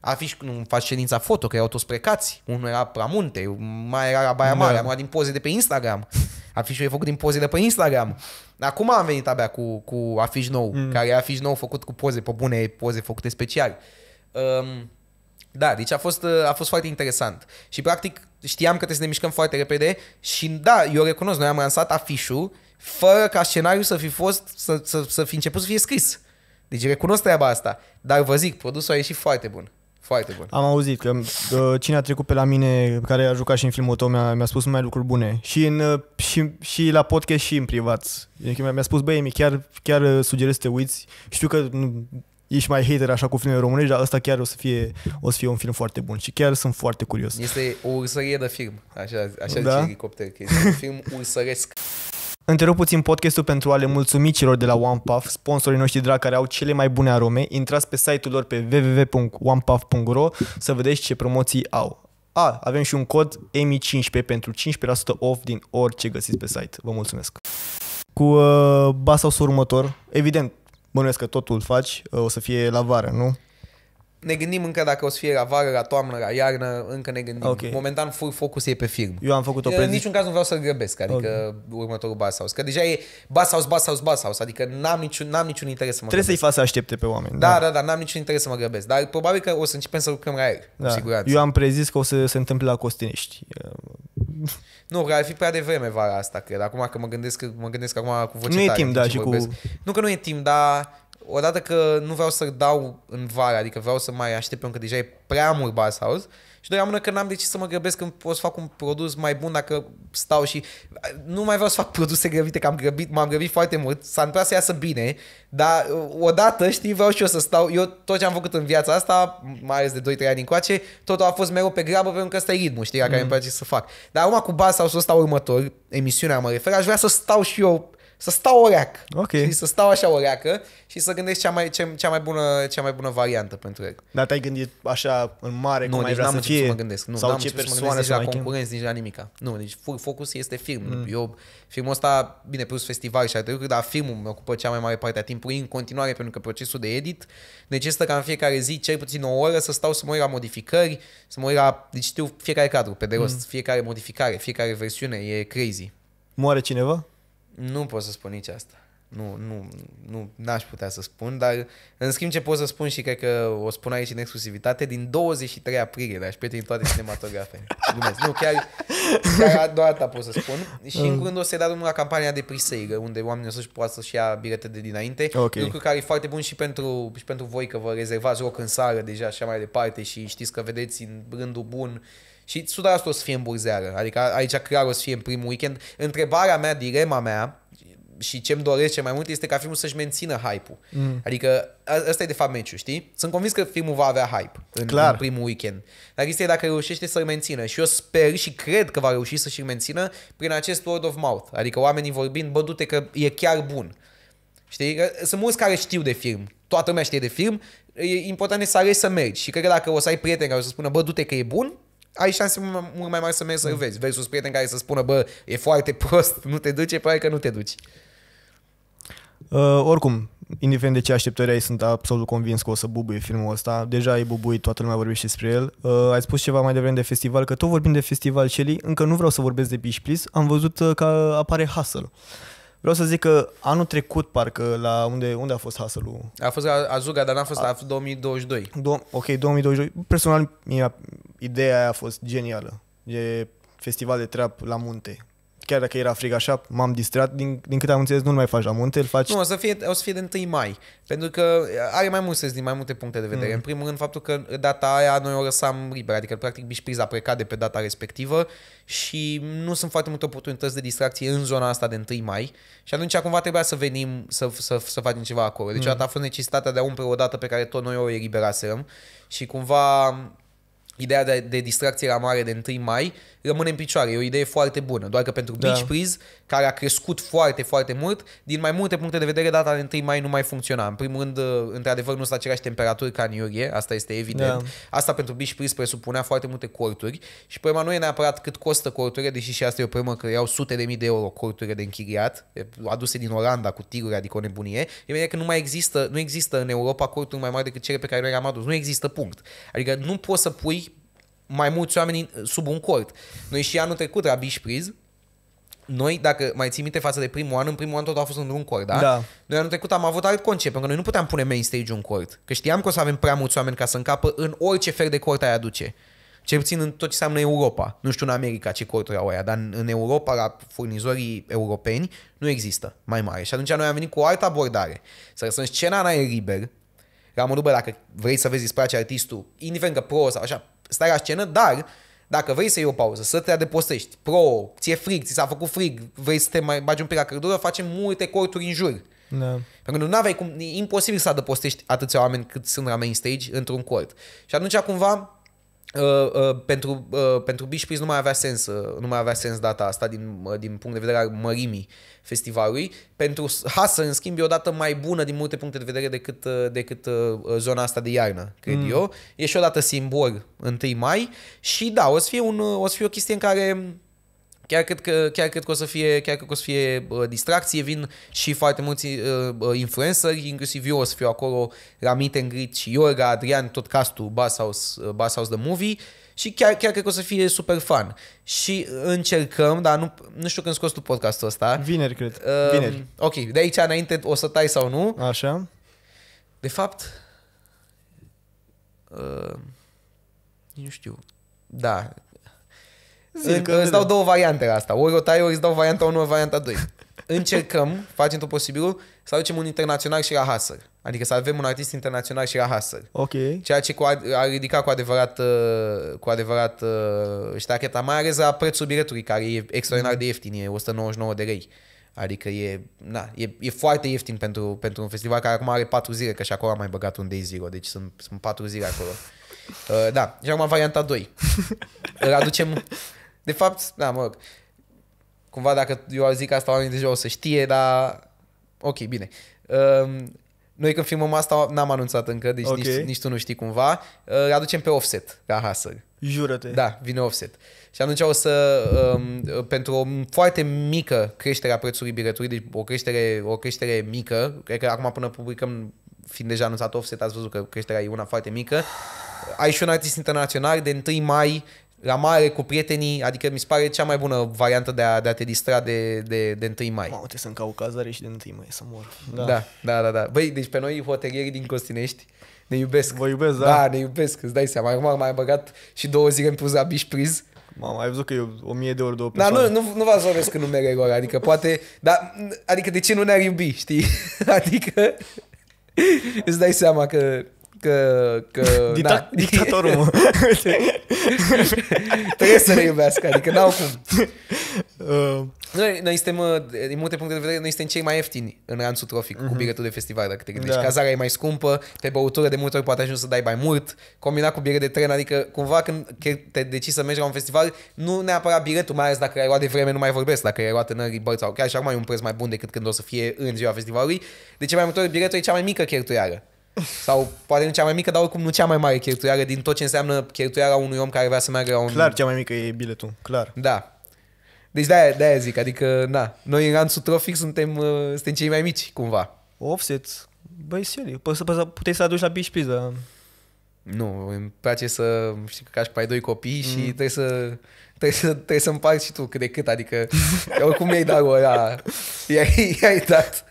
afiș, nu faci ședința foto, că erau toți plecați. Unul era Pramunte, mai era la Baia da. Mare, am luat din poze de pe Instagram. Afișul e făcut din pozele pe Instagram. Acum am venit abia cu, cu afiș nou, mm. care e afiș nou făcut cu poze pe bune, poze făcute special. Um, da, deci a fost, uh, a fost foarte interesant. Și practic știam că trebuie să ne mișcăm foarte repede și da, eu recunosc, noi am lansat afișul fără ca scenariul să fi fost, să, să, să fi început să fie scris. Deci recunosc treaba asta. Dar vă zic, produsul a ieșit foarte bun. Foarte bun. Am auzit că uh, cine a trecut pe la mine, care a jucat și în filmul tău, mi-a, mi-a spus mai lucruri bune. Și, în, uh, și, și la podcast și în privat. Deci mi-a, mi-a spus, băi, chiar, chiar uh, sugerez să te uiți. Știu că ești mai hater așa cu filmele românești, dar ăsta chiar o să fie, o să fie un film foarte bun și chiar sunt foarte curios. Este o ursărie de film, așa, așa da? zice elicopter, că este un film ursăresc. Întrerup puțin podcastul pentru a le mulțumi celor de la OnePuff, sponsorii noștri dragi care au cele mai bune arome. Intrați pe site-ul lor pe www.onepuff.ro să vedeți ce promoții au. A, avem și un cod EMI15 pentru 15% off din orice găsiți pe site. Vă mulțumesc. Cu uh, basosul următor, evident, bănuiesc că totul faci, uh, o să fie la vară, nu? Ne gândim încă dacă o să fie la vară, la toamnă, la iarnă, încă ne gândim. Okay. Momentan focus e pe film. Eu am făcut o predic... În niciun caz nu vreau să-l grăbesc, adică okay. următorul Bass House. Că deja e Bass House, Bass House, Bass House, adică n-am niciun, n-am niciun interes să mă Trebuie grăbesc. să-i faci să aștepte pe oameni. Da, da, da, da n-am niciun interes să mă grăbesc. Dar probabil că o să începem să lucrăm la el, da. cu siguranță. Eu am prezis că o să se întâmple la Costinești. Nu, că ar fi prea devreme vara asta, cred. Acum că mă gândesc, mă gândesc acum cu voce Nu e timp, da, și cu... Nu că nu e timp, dar odată că nu vreau să dau în vară, adică vreau să mai aștept pentru că deja e prea mult bass house și doi amână că n-am de ce să mă grăbesc când pot să fac un produs mai bun dacă stau și nu mai vreau să fac produse grăbite, că am grăbit, m-am grăbit foarte mult, s a întâmplat să iasă bine, dar uh, odată, știi, vreau și eu să stau, eu tot ce am făcut în viața asta, mai ales de 2-3 ani încoace, totul a fost mereu pe grabă pentru că ăsta e ritmul, știi, la care mm. îmi place să fac. Dar acum cu bass house-ul ăsta următor, emisiunea mă refer, aș vrea să stau și eu să stau o reacă. Ok. Și să stau așa o reacă și să gândesc cea mai, cea, cea mai, bună, cea mai bună variantă pentru el. Dar te-ai gândit așa în mare nu, cum deci ai vrea să fie? Nu, mă gândesc. Nu, sau ce persoane nici la concurenți, chem? nici la nimica. Nu, deci focusul este film. Mm. Eu, filmul ăsta, bine, plus festival și alte lucruri, dar filmul mă ocupă cea mai mare parte a timpului în continuare pentru că procesul de edit necesită ca în fiecare zi cel puțin o oră să stau să mă uit la modificări, să mă uit la, deci știu fiecare cadru pe de rost, mm. fiecare modificare, fiecare versiune, e crazy. Moare cineva? Nu pot să spun nici asta. Nu, nu, nu, n-aș putea să spun, dar în schimb ce pot să spun și cred că o spun aici în exclusivitate, din 23 aprilie, dar prieteni în toate cinematografele. *laughs* Glumesc. Nu, chiar, chiar doua dată pot să spun. Și mm. în curând o să-i dau la campania de pre unde oamenii o să-și poată să-și ia bilete de dinainte. Okay. Lucru care e foarte bun și pentru, și pentru voi că vă rezervați loc în sală deja și așa mai departe și știți că vedeți în rândul bun uh, și 100% o să fie în burzeară. Adică aici clar o să fie în primul weekend. Întrebarea mea, dilema mea, și ce-mi doresc cel mai mult este ca filmul să-și mențină hype-ul. Mm. Adică ăsta e de fapt meciul, știi? Sunt convins că filmul va avea hype în, Clar. în primul weekend. Dar este dacă reușește să-l mențină. Și eu sper și cred că va reuși să-și mențină prin acest word of mouth. Adică oamenii vorbind, bă, du-te că e chiar bun. Știi? Sunt mulți care știu de film. Toată lumea știe de film. E important să alegi să mergi. Și cred că dacă o să ai prieteni care o să spună, bă, du-te că e bun, ai șanse mult mai mari să mergi să mm. vezi. un prieten care să spună, bă, e foarte prost, nu te duce, pare că nu te duci. Uh, oricum, indiferent de ce așteptări ai, sunt absolut convins că o să bubuie filmul ăsta. Deja ai bubuit, toată lumea vorbește despre el. Uh, ai spus ceva mai devreme de festival, că tot vorbim de festival Shelly, încă nu vreau să vorbesc de Beach Please, am văzut uh, că apare Hustle. Vreau să zic că anul trecut, parcă, la unde, unde a fost hustle A fost la Azuga, dar n-a fost, a, a fost 2022. Do- ok, 2022. Personal, mie, ideea aia a fost genială. E festival de trap la munte chiar dacă era frig așa, m-am distrat. Din, din câte am înțeles, nu mai faci la munte, îl faci... Nu, o să fie, o să fie de 1 mai, pentru că uh, are mai mult sens din mai multe puncte de vedere. Mm. În primul rând, faptul că data aia noi o răsam liberă, adică practic bișpriza de pe data respectivă și nu sunt foarte multe oportunități de distracție în zona asta de 1 mai și atunci cumva trebuia să venim să, să, să facem ceva acolo. Deci mm. a fost necesitatea de a umple o dată pe care tot noi o eliberaserăm și cumva ideea de, de distracție la mare de 1 mai rămâne în picioare. E o idee foarte bună, doar că pentru da. Beach Breeze, care a crescut foarte, foarte mult, din mai multe puncte de vedere, data de 1 mai nu mai funcționa. În primul rând, uh, într-adevăr, nu sunt aceleași temperaturi ca în iulie, asta este evident. Da. Asta pentru Beach Breeze presupunea foarte multe corturi și problema nu e neapărat cât costă corturile, deși și asta e o problemă că iau sute de mii de euro corturile de închiriat, aduse din Olanda cu tiguri, adică o nebunie. E bine că nu mai există, nu există în Europa corturi mai mari decât cele pe care noi le-am adus. Nu există punct. Adică nu poți să pui mai mulți oameni sub un cort. Noi și anul trecut, la Bishpriz, noi, dacă mai ții minte față de primul an, în primul an tot a fost într-un cort, da? da? Noi anul trecut am avut alt concept, pentru că noi nu puteam pune main stage un cort, că știam că o să avem prea mulți oameni ca să încapă în orice fel de cort ai aduce. Cel puțin în tot ce înseamnă Europa. Nu știu în America ce corturi au aia, dar în, în Europa, la furnizorii europeni, nu există mai mare. Și atunci noi am venit cu o altă abordare. Să lăsăm scena în aer liber, la modul, bă, dacă vrei să vezi îți place artistul, indiferent că pro sau așa, stai la scenă, dar dacă vrei să iei o pauză, să te adepostești, pro, ți-e frig, ți s-a făcut frig, vrei să te mai bagi un pic la căldură, facem multe corturi în jur. Da. Pentru că nu aveai cum, e imposibil să adăpostești atâția oameni cât sunt la main stage într-un cort. Și atunci cumva Uh, uh, pentru, uh, pentru Bishpris nu mai avea sens, uh, nu mai avea sens data asta din, uh, din punct de vedere al mărimii festivalului. Pentru Hasă în schimb, e o dată mai bună din multe puncte de vedere decât, uh, decât uh, zona asta de iarnă, cred mm. eu. E și o dată simbol 1 mai și da, o să fie, un, uh, o să fie o chestie în care Chiar cred că, chiar cred că o să fie, chiar cred că o să fie uh, distracție, vin și foarte mulți uh, influenceri, inclusiv eu o să fiu acolo la Meet and Greet și Iorga, Adrian, tot castul Bass House, uh, Bass House The Movie și chiar, chiar cred că o să fie super fan Și încercăm, dar nu, nu știu când scos tu podcastul ăsta. Vineri, cred. Uh, Vineri. Ok, de aici înainte o să tai sau nu. Așa. De fapt, uh, nu știu. Da, Zic, că îți dau două variante la asta. Ori o tai, ori îți dau varianta 1, varianta 2. *laughs* Încercăm, facem tot posibilul, să aducem un internațional și la Hasser. Adică să avem un artist internațional și la Hasser. Ok. Ceea ce cu, a ridicat cu adevărat, uh, cu adevărat uh, ștacheta, mai ales la prețul biletului, care e extraordinar de ieftin, e 199 de lei. Adică e, na, e, e foarte ieftin pentru, pentru un festival care acum are 4 zile, că și acolo am mai băgat un day zero, deci sunt, sunt 4 zile acolo. *laughs* Uh, da, și acum varianta 2. *laughs* Îl aducem, de fapt, da, mă rog, cumva dacă eu zic asta oamenii deja o să știe, dar ok, bine. Um, noi când filmăm asta n-am anunțat încă, deci okay. nici, nici tu nu știi cumva. Uh, aducem pe offset ca hasă. Jură-te. Da, vine offset. Și atunci o să, um, pentru o foarte mică creștere a prețului biletului, deci o creștere, o creștere mică, cred că acum până publicăm, fiind deja anunțat offset, ați văzut că creșterea e una foarte mică, ai și un artist internațional, de 1 mai la mare, cu prietenii, adică mi se pare cea mai bună variantă de a, de a te distra de, de, de 1 mai. Mamă, uite, sunt ca o cazare și de 1 mai să mor. Da. da, da, da. da. Băi, deci pe noi hotelierii din Costinești ne iubesc. Vă iubesc, da? Da, ne iubesc, îți dai seama. Acum mai băgat și două zile în plus la bișpriz. Mamă, ai văzut că e o mie de ori două persoane. Da, nu, nu, nu vă azoresc în numerele lor, adică poate, Da. adică de ce nu ne-ar iubi, știi? *laughs* Adică îți dai seama că că... că *laughs* Dita- da. Dictatorul, mă. *laughs* Trebuie să ne iubească, adică n-au cum. Uh. Noi, noi suntem, uh, din multe puncte de vedere, noi suntem cei mai ieftini în ranțul trofic uh-huh. cu mhm. biletul de festival, dacă te gândești. Da. Cazarea e mai scumpă, pe băutură de multe ori poate ajunge să dai mai mult, combinat cu bilet de tren, adică cumva când te decizi să mergi la un festival, nu neapărat biletul, mai ales dacă ai luat de vreme, nu mai vorbesc, dacă ai luat în early bird sau chiar și acum e un preț mai bun decât când o să fie în ziua festivalului. De ce mai multe ori biletul e cea mai mică cheltuială. Sau poate nu cea mai mică, dar oricum nu cea mai mare cheltuială din tot ce înseamnă cheltuiala unui om care vrea să meargă la un... Clar, cea mai mică e biletul, clar. Da. Deci de-aia, de-aia zic, adică, na, noi în ranțul trofic suntem, uh, suntem cei mai mici, cumva. Offset, băi, serio, puteai să aduci la Beach Pizza. Nu, îmi place să știi că aș pe ai doi copii mm. și trebuie să trebuie să, trebuie să pari și tu cât de cât, adică oricum mi ai dat ăla, i-ai, i-ai dat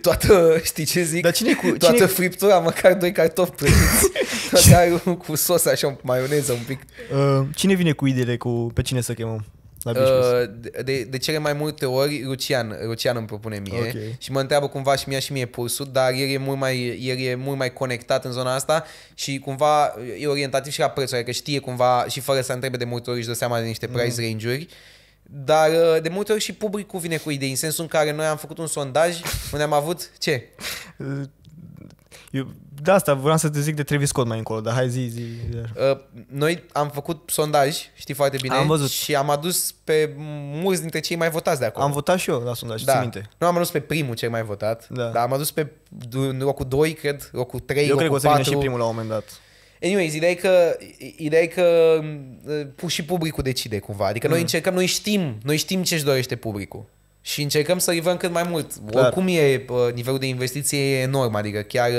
toată, știi ce zic? Dar cine cu, toată cine... friptura, măcar doi cartofi prăjiți, *laughs* măcar cu sos așa, maioneză un pic. Uh, cine vine cu ideile cu pe cine să chemăm? La uh, de, de cele mai multe ori Lucian, Lucian îmi propune mie okay. și mă întreabă cumva și mie și mie pulsul, dar el e, mult mai, el e mult mai conectat în zona asta și cumva e orientativ și la prețuri, adică știe cumva și fără să întrebe de multe ori își dă seama de niște mhm. price mm. range-uri. Dar uh, de multe ori și publicul vine cu idei, în sensul în care noi am făcut un sondaj unde am avut ce? Uh, eu, de asta vreau să te zic de Travis Scott mai încolo, dar hai zi, zi. Uh, noi am făcut sondaj, știi foarte bine, am văzut. și am adus pe mulți dintre cei mai votați de acolo. Am votat și eu la sondaj, da. minte. Nu am adus pe primul cel mai votat, da. dar am adus pe locul 2, cred, locul 3, Eu cred că o să vină și primul la un moment dat. Anyways, ideea e că, ideea e că uh, și publicul decide cumva. Adică mm. noi încercăm, noi știm, noi știm ce-și dorește publicul și încercăm să livrăm cât mai mult. Clar. Oricum e, nivelul de investiție e enorm, adică chiar,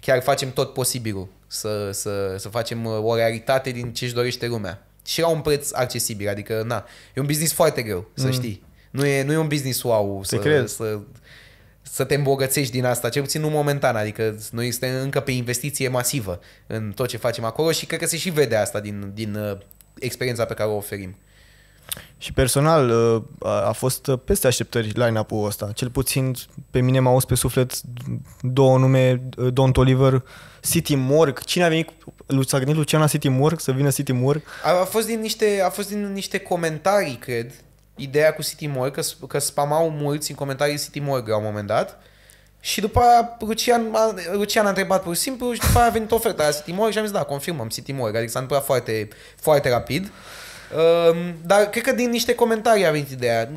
chiar facem tot posibilul să, să, să facem uh, o realitate din ce își dorește lumea. Și la un preț accesibil, adică na, e un business foarte greu, mm. să știi. Nu e, nu e un business wow te să, crezi. să, să te îmbogățești din asta, cel puțin nu momentan, adică noi suntem încă pe investiție masivă în tot ce facem acolo și cred că se și vede asta din, din uh, experiența pe care o oferim. Și personal uh, a fost uh, peste așteptări line-up-ul ăsta. Cel puțin pe mine m-au pe suflet două nume, uh, Don Toliver, City Morg. Cine a venit? S-a gândit Luciana City Morg să vină City Morg? A, a, fost din niște, a fost din niște comentarii, cred, ideea cu City Morg, că, că spamau mulți în comentarii City Morg la un moment dat. Și după aia Lucian, Lucian a întrebat pur și simplu și după aia a venit oferta la City Morg și am zis da, confirmăm City Morg. Adică s-a întâmplat foarte, foarte rapid. Ehm, dar cred că din niște comentarii a venit ideea.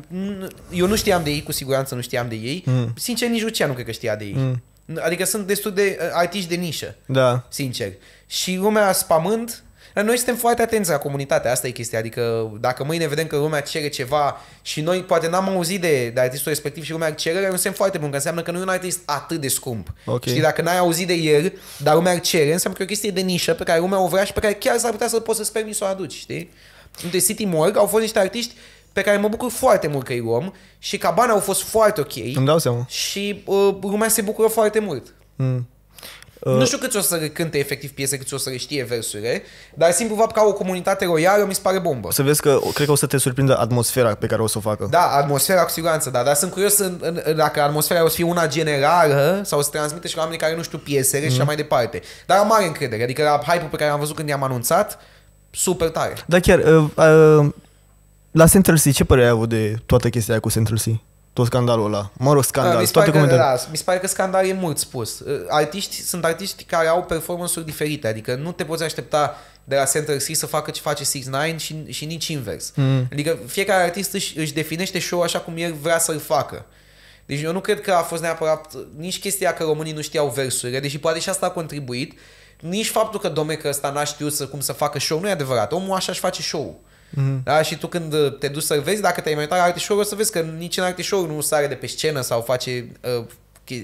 Eu nu știam de ei, cu siguranță nu știam de ei. Mm. Sincer, nici Lucia nu cred că știa de ei. Mm. Adică sunt destul de uh, artiști de nișă. Da. Sincer. Și lumea spamând, noi suntem foarte atenți la comunitatea, asta e chestia, adică dacă mâine vedem că lumea cere ceva și noi poate n-am auzit de, de artistul respectiv și lumea cere, nu suntem foarte bun, că înseamnă că nu e un artist atât de scump. Okay. Și dacă n-ai auzit de el, dar lumea cere, înseamnă că e o chestie de nișă pe care lumea o vrea și pe care chiar s-ar putea să poți să-ți permiți să o aduci, știi? de City Morg au fost niște artiști pe care mă bucur foarte mult că îi luăm și Cabana au fost foarte ok. Îmi dau seama. Și uh, lumea se bucură foarte mult. Mm. Uh, nu știu câți o să cânte efectiv piese, câți o să știe versurile, dar simplu fapt au o comunitate royală mi se pare bombă. Să vezi că cred că o să te surprindă atmosfera pe care o să o facă. Da, atmosfera cu siguranță, da, dar sunt curios în, în, dacă atmosfera o să fie una generală sau o să transmite și la oamenii care nu știu piesele mm. și așa mhm. mai departe. Dar am mare încredere, adică la hype-ul pe care am văzut când i-am anunțat, super tare. Dar chiar, uh, uh, la Central C, ce părere ai avut de toată chestia aia cu Central C? Tot scandalul ăla. Mă rog, scandal, da, toate comentariile. Da, mi se pare că scandal e mult spus. Uh, artiști, sunt artiști care au performance-uri diferite, adică nu te poți aștepta de la Central C să facă ce face 6 9 și, și nici invers. Mm. Adică fiecare artist își, își definește show așa cum el vrea să-l facă. Deci eu nu cred că a fost neapărat nici chestia că românii nu știau versurile, deși poate și asta a contribuit, nici faptul că domne că ăsta n-a știut să, cum să facă show nu e adevărat. Omul așa și face show Mm-hmm. Da? Și tu când uh, te duci să vezi, dacă te-ai mai uitat la artișor, o să vezi că nici în artișor nu sare de pe scenă sau face uh,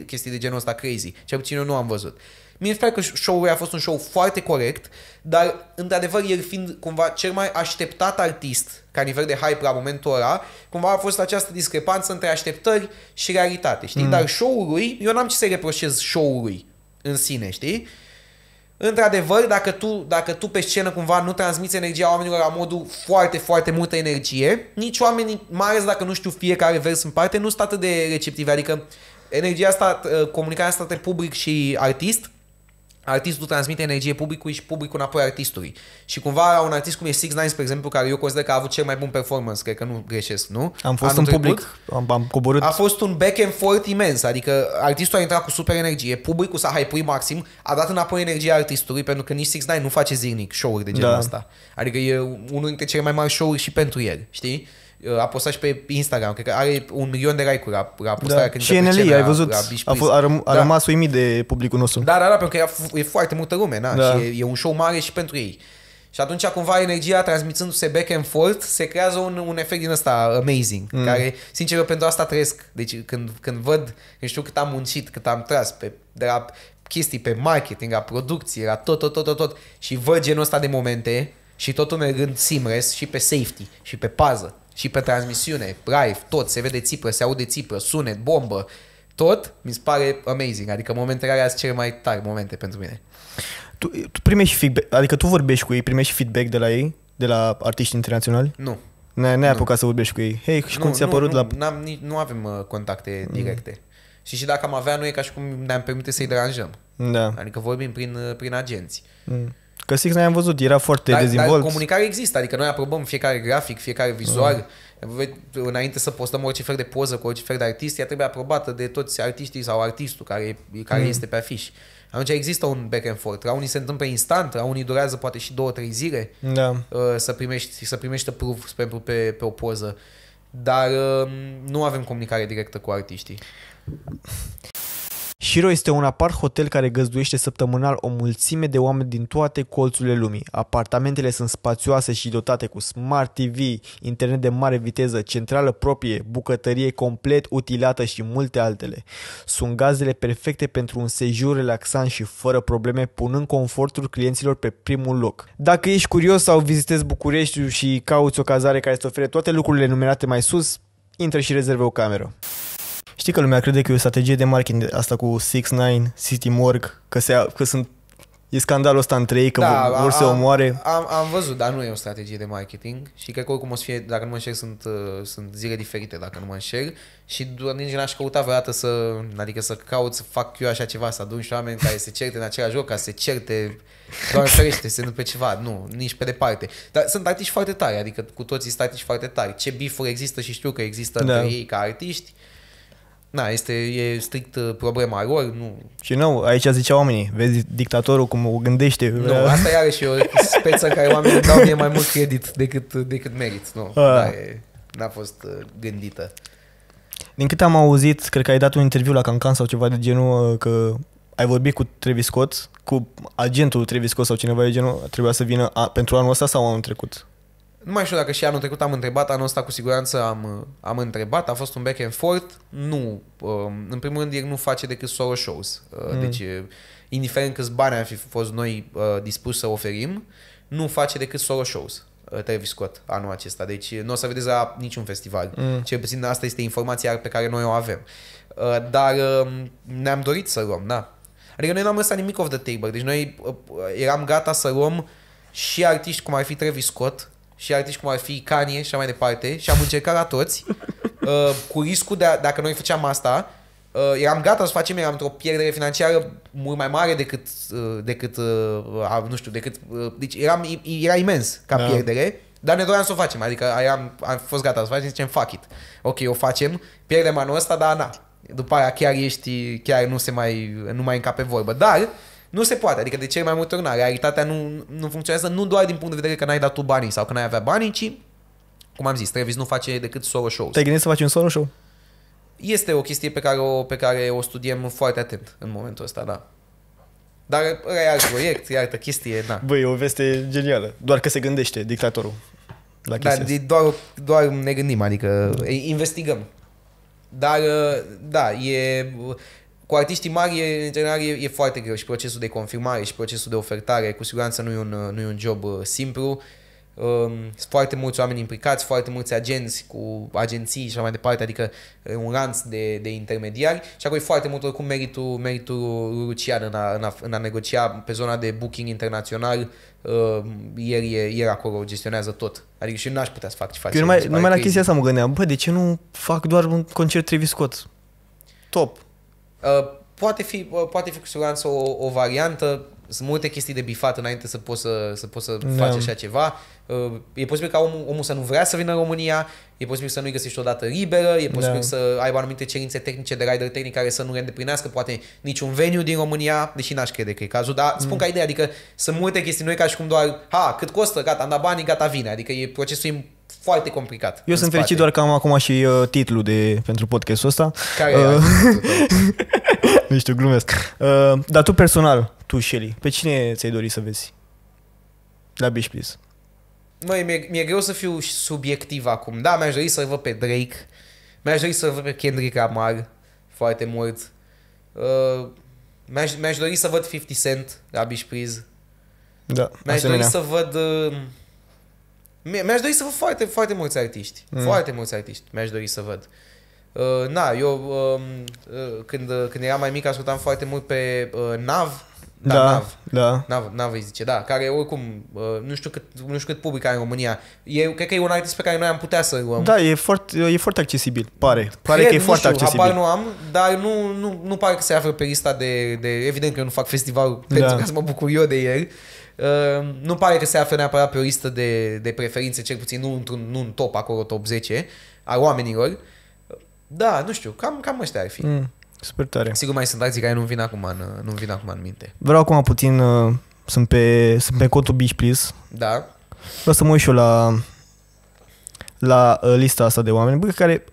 chestii de genul ăsta crazy. Cel puțin eu nu am văzut. mi-e pare că show-ul a fost un show foarte corect, dar într-adevăr el fiind cumva cel mai așteptat artist ca nivel de hype la momentul ăla, cumva a fost această discrepanță între așteptări și realitate, știi? Mm. Dar show ului eu n-am ce să i reproșez show-ului în sine, știi? Într-adevăr, dacă tu, dacă tu pe scenă cumva nu transmiți energia oamenilor la modul foarte, foarte multă energie, nici oamenii, mai ales dacă nu știu fiecare vers în parte, nu sunt atât de receptivi. Adică energia asta, ă, comunicarea asta între public și artist, artistul transmite energie publicului și publicul înapoi artistului. Și cumva un artist cum e Six Nine, spre exemplu, care eu consider că a avut cel mai bun performance, cred că nu greșesc, nu? Am fost Anul în public, am, am coborât. A fost un back and forth imens, adică artistul a intrat cu super energie, publicul s-a hypuit maxim, a dat înapoi energia artistului, pentru că nici Six Nine nu face zilnic show-uri de genul da. ăsta. Adică e unul dintre cele mai mari show-uri și pentru el, știi? Uh, a postat și pe Instagram, cred că are un milion de like-uri la, la postarea da. când Și NLI, ai văzut, la, la a, f- a, răm- da. rămas uimit de publicul nostru. Da, da, da, pentru că e foarte multă lume, na, da. și e, e un show mare și pentru ei. Și atunci cumva energia transmițându-se back and forth se creează un, un efect din ăsta amazing, mm. care sincer eu pentru asta trăiesc. Deci când, când văd, când știu cât am muncit, cât am tras pe, de la chestii pe marketing, la producție, la tot, tot, tot, tot, tot și văd genul ăsta de momente și totul mergând seamless și pe safety și pe pază și pe transmisiune, live, tot, se vede țipă, se aude țipă, sunet, bombă, tot, mi se pare amazing. Adică momentele alea sunt cele mai tari momente pentru mine. Tu, tu primești feedback, adică tu vorbești cu ei, primești feedback de la ei, de la artiști internaționali? Nu. Ne-ai ne apucat să vorbești cu ei. Hei, și nu, cum ți-a părut nu, la... N-am, nu avem uh, contacte mm. directe. Mm. Și și dacă am avea, nu e ca și cum ne-am permite să-i deranjăm. Da. Adică vorbim prin, uh, prin agenți. Mm. Că Six Nine am văzut, era foarte dar, dezinvolt. Dar comunicare există, adică noi aprobăm fiecare grafic, fiecare vizual. Mm. Înainte să postăm orice fel de poză cu orice fel de artist, ea trebuie aprobată de toți artiștii sau artistul care, care mm. este pe afiș. Atunci există un back and forth. La unii se întâmplă instant, la unii durează poate și două, trei zile da. Uh, să, primești, să primești proof exemplu, pe, pe o poză. Dar um, nu avem comunicare directă cu artiștii. Shiro este un apart hotel care găzduiește săptămânal o mulțime de oameni din toate colțurile lumii. Apartamentele sunt spațioase și dotate cu Smart TV, internet de mare viteză, centrală proprie, bucătărie complet utilată și multe altele. Sunt gazele perfecte pentru un sejur relaxant și fără probleme, punând confortul clienților pe primul loc. Dacă ești curios sau vizitezi București și cauți o cazare care îți ofere toate lucrurile numerate mai sus, intră și rezerve o cameră. Știi că lumea crede că e o strategie de marketing asta cu 6-9, City Morg, că, se, că sunt E scandalul ăsta între ei, că da, vor să omoare. Am, am văzut, dar nu e o strategie de marketing și cred că oricum o să fie, dacă nu mă înșel, sunt, uh, sunt zile diferite, dacă nu mă înșel. Și nici n-aș căuta vreodată să, adică să caut să fac eu așa ceva, să adun și oameni care se certe în același joc, ca să se certe, doar ferește, se nu pe ceva, nu, nici pe departe. Dar sunt artiști foarte tari, adică cu toții sunt artiști foarte tari. Ce bifuri există și știu că există da. între ei ca artiști. Uh, Na, este e strict uh, problema lor, nu... Și nu, aici zicea oamenii, vezi dictatorul cum o gândește. Nu, asta iarăși și o speță în care oamenii dau mie mai mult credit decât, uh, decât merit, nu, A. da, e, n-a fost uh, gândită. Din câte am auzit, cred că ai dat un interviu la Cancan sau ceva de genul că ai vorbit cu Travis Scott, cu agentul Travis Scott sau cineva de genul, trebuia să vină a, pentru anul ăsta sau anul trecut? Nu mai știu dacă și anul trecut am întrebat, anul ăsta cu siguranță am, uh, am întrebat, a fost un back and forth. Nu, um, în primul rând el nu face decât solo shows. Uh, mm. Deci, uh, indiferent câți bani am fi fost noi dispuși să oferim, nu face decât solo shows. Travis Scott anul acesta. Deci nu o să vedeți la niciun festival. Mm. Cel puțin asta este informația pe care noi o avem. Dar um, ne-am dorit să luăm, da. Adică noi n-am lăsat nimic off the table. Deci noi eram gata să luăm și artiști cum ar fi Travis Scott, și artiști cum ar fi Kanye și așa mai departe și am încercat la toți *laughs* uh, cu riscul de a, dacă noi făceam asta uh, eram gata să facem, eram într-o pierdere financiară mult mai mare decât, uh, decât uh, nu știu, decât, uh, deci eram, era imens ca da. pierdere, dar ne doream să o facem, adică am, am fost gata să facem, zicem fuck it, ok, o facem, pierdem anul ăsta, dar na, după aia chiar ești, chiar nu se mai, nu mai încape vorbă, dar uh, nu se poate, adică de ce mai multe ori, na, realitatea nu, nu funcționează nu doar din punct de vedere că n-ai dat tu banii sau că n-ai avea banii, ci, cum am zis, Travis nu face decât solo show. te gândești să faci un solo show? Este o chestie pe care o, pe care o studiem foarte atent în momentul ăsta, da. Dar ăla e alt proiect, e altă chestie, da. Băi, e o veste genială. Doar că se gândește dictatorul. La da, doar, doar ne gândim, adică investigăm. Dar, da, e, cu artiștii mari, în general, e, e foarte greu și procesul de confirmare și procesul de ofertare, cu siguranță nu e un, nu e un job uh, simplu. Um, sunt foarte mulți oameni implicați, foarte mulți agenți cu agenții și așa mai departe, adică uh, un lanț de, de intermediari și acolo e foarte mult oricum meritul, meritul Lucian în a, în, a, în a negocia pe zona de booking internațional, um, el, e, el acolo gestionează tot. Adică și eu n-aș putea să fac ce face. Eu numai, numai la chestia asta mă gândeam, bă, de ce nu fac doar un concert Travis Scott? Top Uh, poate fi, uh, poate fi cu siguranță o, o variantă, sunt multe chestii de bifat înainte să poți să, să, poți să da. faci așa ceva. Uh, e posibil ca omul, omul să nu vrea să vină în România, e posibil să nu-i găsești odată liberă, e posibil da. să aibă anumite cerințe tehnice de rider tehnic care să nu le îndeplinească poate niciun veniu din România, deși n-aș crede că e cazul, dar mm. spun ca idee, adică sunt multe chestii, nu e ca și cum doar, ha, cât costă, gata, am dat banii, gata, vine, adică e procesul foarte complicat. Eu sunt fericit doar că am acum și uh, titlul de, pentru podcastul ăsta. Care uh, *laughs* *laughs* Nu știu, glumesc. Uh, dar tu personal, tu Shelly, pe cine ți-ai dorit să vezi? La Beach Please. Măi, mi-e, mi-e greu să fiu subiectiv acum. Da, mi-aș dori să văd pe Drake. Mi-aș dori să văd pe Kendrick Lamar foarte mult. Uh, mi-aș, mi-aș dori să văd 50 Cent la Beach Please. Da, Mi-aș asemenea. dori să văd... Uh, mi-aș dori să văd foarte, foarte mulți artiști. Mm. Foarte mulți artiști mi-aș dori să văd. Uh, na, eu uh, uh, când, când eram mai mic ascultam foarte mult pe uh, Nav. Da, da, Nav. Da. Nav, Nav îi zice, da, care oricum, uh, nu, știu cât, nu știu cât public are în România. E, cred că e un artist pe care noi am putea să luăm. Da, e foarte, e foarte accesibil, pare. Pare cred, că e foarte știu, accesibil. Habar nu am, dar nu, nu, nu pare că se află pe lista de, de... Evident că eu nu fac festival da. pentru ca să mă bucur eu de el. Uh, Ehm, nu pare că se află neapărat pe o listă de, de preferințe, cel puțin nu, într-un, nu în top acolo, top 10, a oamenilor. Da, nu știu, cam, cam ăștia ar fi. Mm, super tare. Sigur mai sunt alții care nu vin acum în, nu vin acum în minte. Vreau acum puțin, uh, sunt, pe, sunt pe contul Beach Please. Da. Vreau să mă uit și eu la, la uh, lista asta de oameni, bă, care,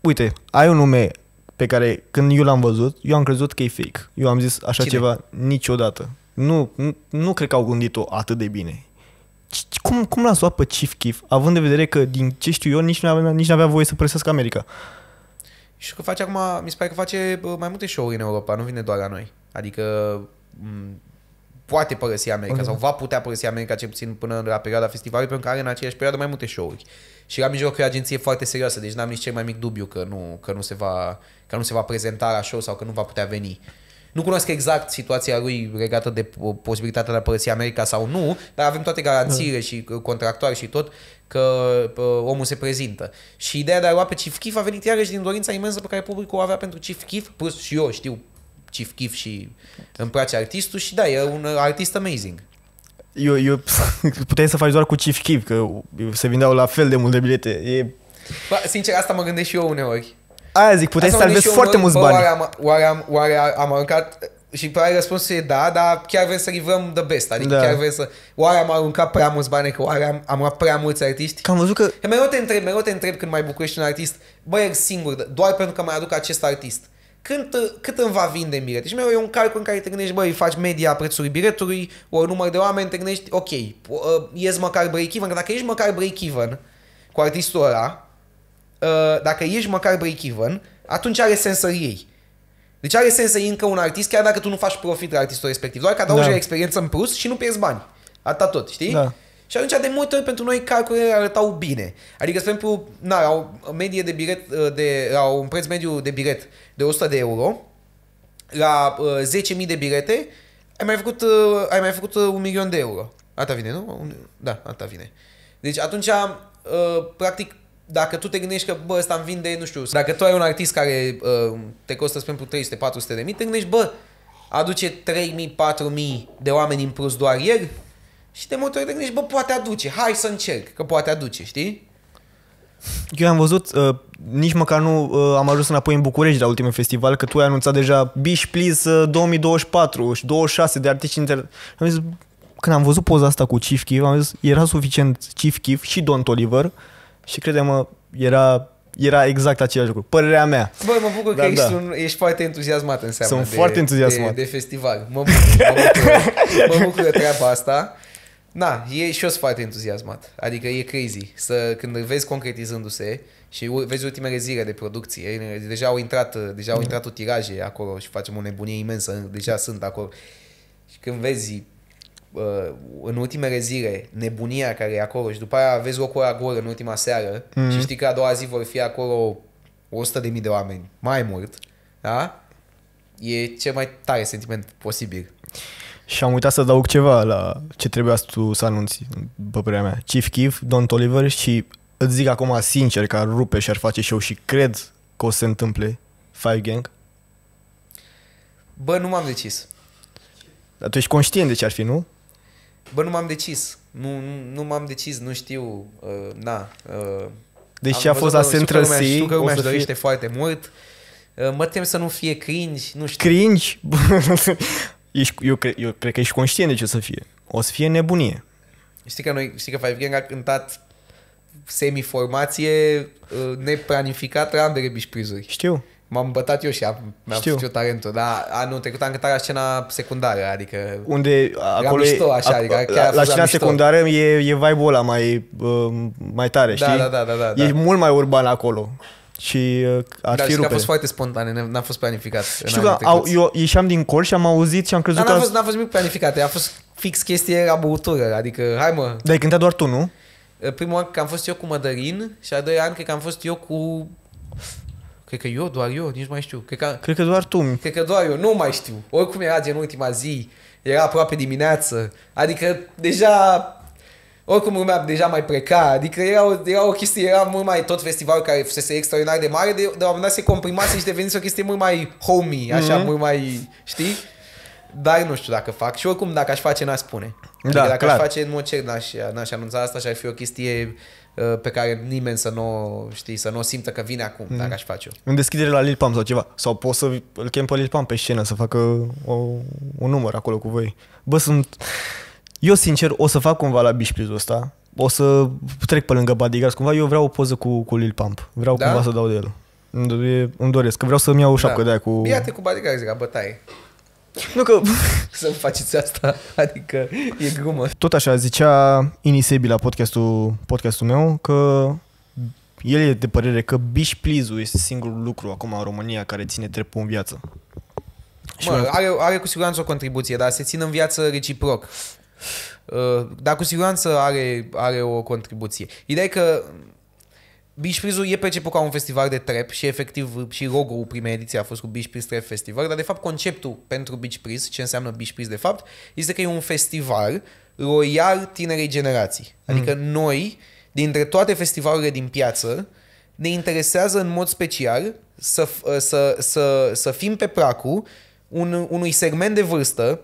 uite, ai un nume pe care când eu l-am văzut, eu am crezut că e fake. Eu am zis așa Cine? ceva niciodată nu, nu, nu cred că au gândit-o atât de bine. Cum, cum l-a luat pe Chief Keef, având în vedere că, din ce știu eu, nici nu avea, nici avea voie să presească America? Și că face acum, mi se pare că face mai multe show-uri în Europa, nu vine doar la noi. Adică poate părăsi America okay. sau va putea părăsi America cel puțin până la perioada festivalului pentru că are în aceeași perioadă mai multe show-uri. Și la mijloc e o agenție foarte serioasă, deci n-am nici cel mai mic dubiu că nu, că nu, se, va, că nu se va prezenta la show sau că nu va putea veni. Nu cunosc exact situația lui legată de posibilitatea de a părăsi America sau nu, dar avem toate garanțiile și contractoare și tot că omul se prezintă. Și ideea de a lua pe Keef a venit iarăși din dorința imensă pe care publicul o avea pentru Keef, plus și eu știu Keef și îmi place artistul și da, e un artist amazing. Eu, eu *laughs* puteai să faci doar cu Keef, că se vindeau la fel de multe bilete. E... Ba, sincer, asta mă gândesc și eu uneori. Aia zic, puteai să salvezi foarte mulți bani. Oare am, oare, am, oare am aruncat... Și probabil răspunsul e da, dar chiar vrem să livrăm the best. Adică da. chiar vrem să... Oare am aruncat prea mulți bani, că oare am, am luat prea mulți artiști? Că am văzut că... că... Mereu te întreb, mereu te întreb când mai bucurești un artist, băi, e singur, doar pentru că mai aduc acest artist. Când, cât îmi va vinde bilet? Deci mereu e un calcul în care te gândești, băi, faci media prețului biletului, o număr de oameni, te gândești, ok, ă, ies măcar break-even, că dacă ești măcar break-even cu artistul ăla, Uh, dacă ești măcar break-even, atunci are sens să iei. Deci are sens să iei încă un artist, chiar dacă tu nu faci profit la artistul respectiv, doar că adaugi da. experiență în plus și nu pierzi bani. atât tot, știi? Da. Și atunci, de multe ori, pentru noi, calculele arătau bine. Adică, spre exemplu, na, la o medie de biret, uh, de, la un preț mediu de biret de 100 de euro, la uh, 10.000 de bilete, ai mai făcut, uh, ai mai făcut uh, un milion de euro. Ata vine, nu? Da, ata vine. Deci, atunci, uh, practic, dacă tu te gândești că, bă, ăsta îmi vinde, nu știu, dacă tu ai un artist care uh, te costă, spre exemplu, 300-400 de mii, te gândești, bă, aduce 3.000-4.000 de oameni în plus doar el și de multe ori te gândești, bă, poate aduce, hai să încerc, că poate aduce, știi? Eu am văzut, uh, nici măcar nu uh, am ajuns înapoi în București la ultimul festival, că tu ai anunțat deja Bish Please uh, 2024 și 26 de artiști inter... Am zis, când am văzut poza asta cu Chief Keef, am zis, era suficient Chief Keef și Don Oliver. Și credem mă era era exact același lucru. Părerea mea. Băi, mă bucur da, că da. ești, un, ești foarte entuziasmat seama. Sunt de, foarte entuziasmat. De, de festival. Mă bucur, mă bucur, mă bucur de treaba asta. Na, e și eu sunt foarte entuziasmat. Adică e crazy. Să, când îl vezi concretizându-se și vezi ultimele zile de producție, deja au intrat, deja au intrat o tiraje acolo și facem o nebunie imensă, deja sunt acolo. Și când vezi Uh, în ultimele zile, nebunia care e acolo și după aia aveți locul la gol în ultima seară mm-hmm. și știi că a doua zi vor fi acolo 100.000 de de oameni, mai mult, da? E cel mai tare sentiment posibil. Și am uitat să adaug ceva la ce trebuia tu să anunți, după părerea mea. Chief Keef, Don Toliver și îți zic acum sincer că ar rupe și ar face și eu și cred că o să se întâmple Five Gang. Bă, nu m-am decis. Dar tu ești conștient de ce ar fi, nu? Bă, nu m-am decis. Nu, nu, nu m-am decis, nu știu, uh, na. Uh, Deși a fost la Central C. Știu că lumea își dorește fie... foarte mult. Uh, mă tem să nu fie cringe, nu știu. Cringe? *laughs* ești, eu, cre, eu cred că ești conștient de ce o să fie. O să fie nebunie. Știi că noi, știi că Five Gang a cântat semiformație uh, neplanificat la ambele bișprizuri. Știu. M-am bătat eu și am, mi-am Știu. făcut talentul, dar anul trecut am cântat la scena secundară, adică Unde, acolo mișto, așa, a, adică chiar La scena mișto. secundară e, e vibe-ul ăla mai, uh, mai tare, da, știi? Da, da, da, da, E da. mult mai urban acolo și uh, ar da, fi rupe. a fost foarte spontan, n-a fost planificat. Știu că au, eu ieșeam din cor și am auzit și am da, crezut da, că... N-a fost, n-a fost nimic planificat, a fost fix chestie la băutură, adică hai mă... Dar ai cântat doar tu, nu? Primul an că am fost eu cu Mădărin și a doilea an că am fost eu cu Cred că eu, doar eu, nici nu mai știu. Cred că, cred că doar tu. Cred că doar eu, nu mai știu. Oricum era din ultima zi, era aproape dimineață. Adică deja oricum lumea deja mai pleca, adică era o, era o chestie, era mult mai tot festivalul care fusese extraordinar de mare, de, de la un moment dat se comprimase și devenise o chestie mult mai homey, așa, mm-hmm. mult mai, știi? Dar nu știu dacă fac și oricum dacă aș face n-aș spune. Da, adică da, dacă clar. aș face, în mod cer, n-aș, n-aș anunța asta și ar fi o chestie Uh, pe care nimeni să nu știi, să nu simtă că vine acum, mm. dacă aș face-o. În deschidere la Lil Pump sau ceva. Sau poți să îl chem pe Lil Pump pe scenă să facă o, un număr acolo cu voi. Bă, sunt... Eu, sincer, o să fac cumva la bișprizul ăsta. O să trec pe lângă Badigas Cumva eu vreau o poză cu, cu Lil Pump. Vreau da? cumva să dau de el. Îmi doresc, vreau să-mi iau o da. șapcă da. de aia cu... Iată cu Badigas, zic, bătaie. Nu că *laughs* să faceți asta, adică e grumă. Tot așa zicea Inisebi la podcastul, podcastul meu că el e de părere că bish please este singurul lucru acum în România care ține treptul în viață. mă, are, are cu siguranță o contribuție, dar se țin în viață reciproc. Uh, dar cu siguranță are, are o contribuție. Ideea e că Beach Breeze-ul e perceput ca un festival de trap și efectiv și logo-ul primei ediții a fost cu Beach Trap Festival, dar de fapt conceptul pentru Beach ce înseamnă Beach de fapt, este că e un festival roial tinerei generații. Mm. Adică mm. noi, dintre toate festivalurile din piață, ne interesează în mod special să, să, să, să fim pe placul un, unui segment de vârstă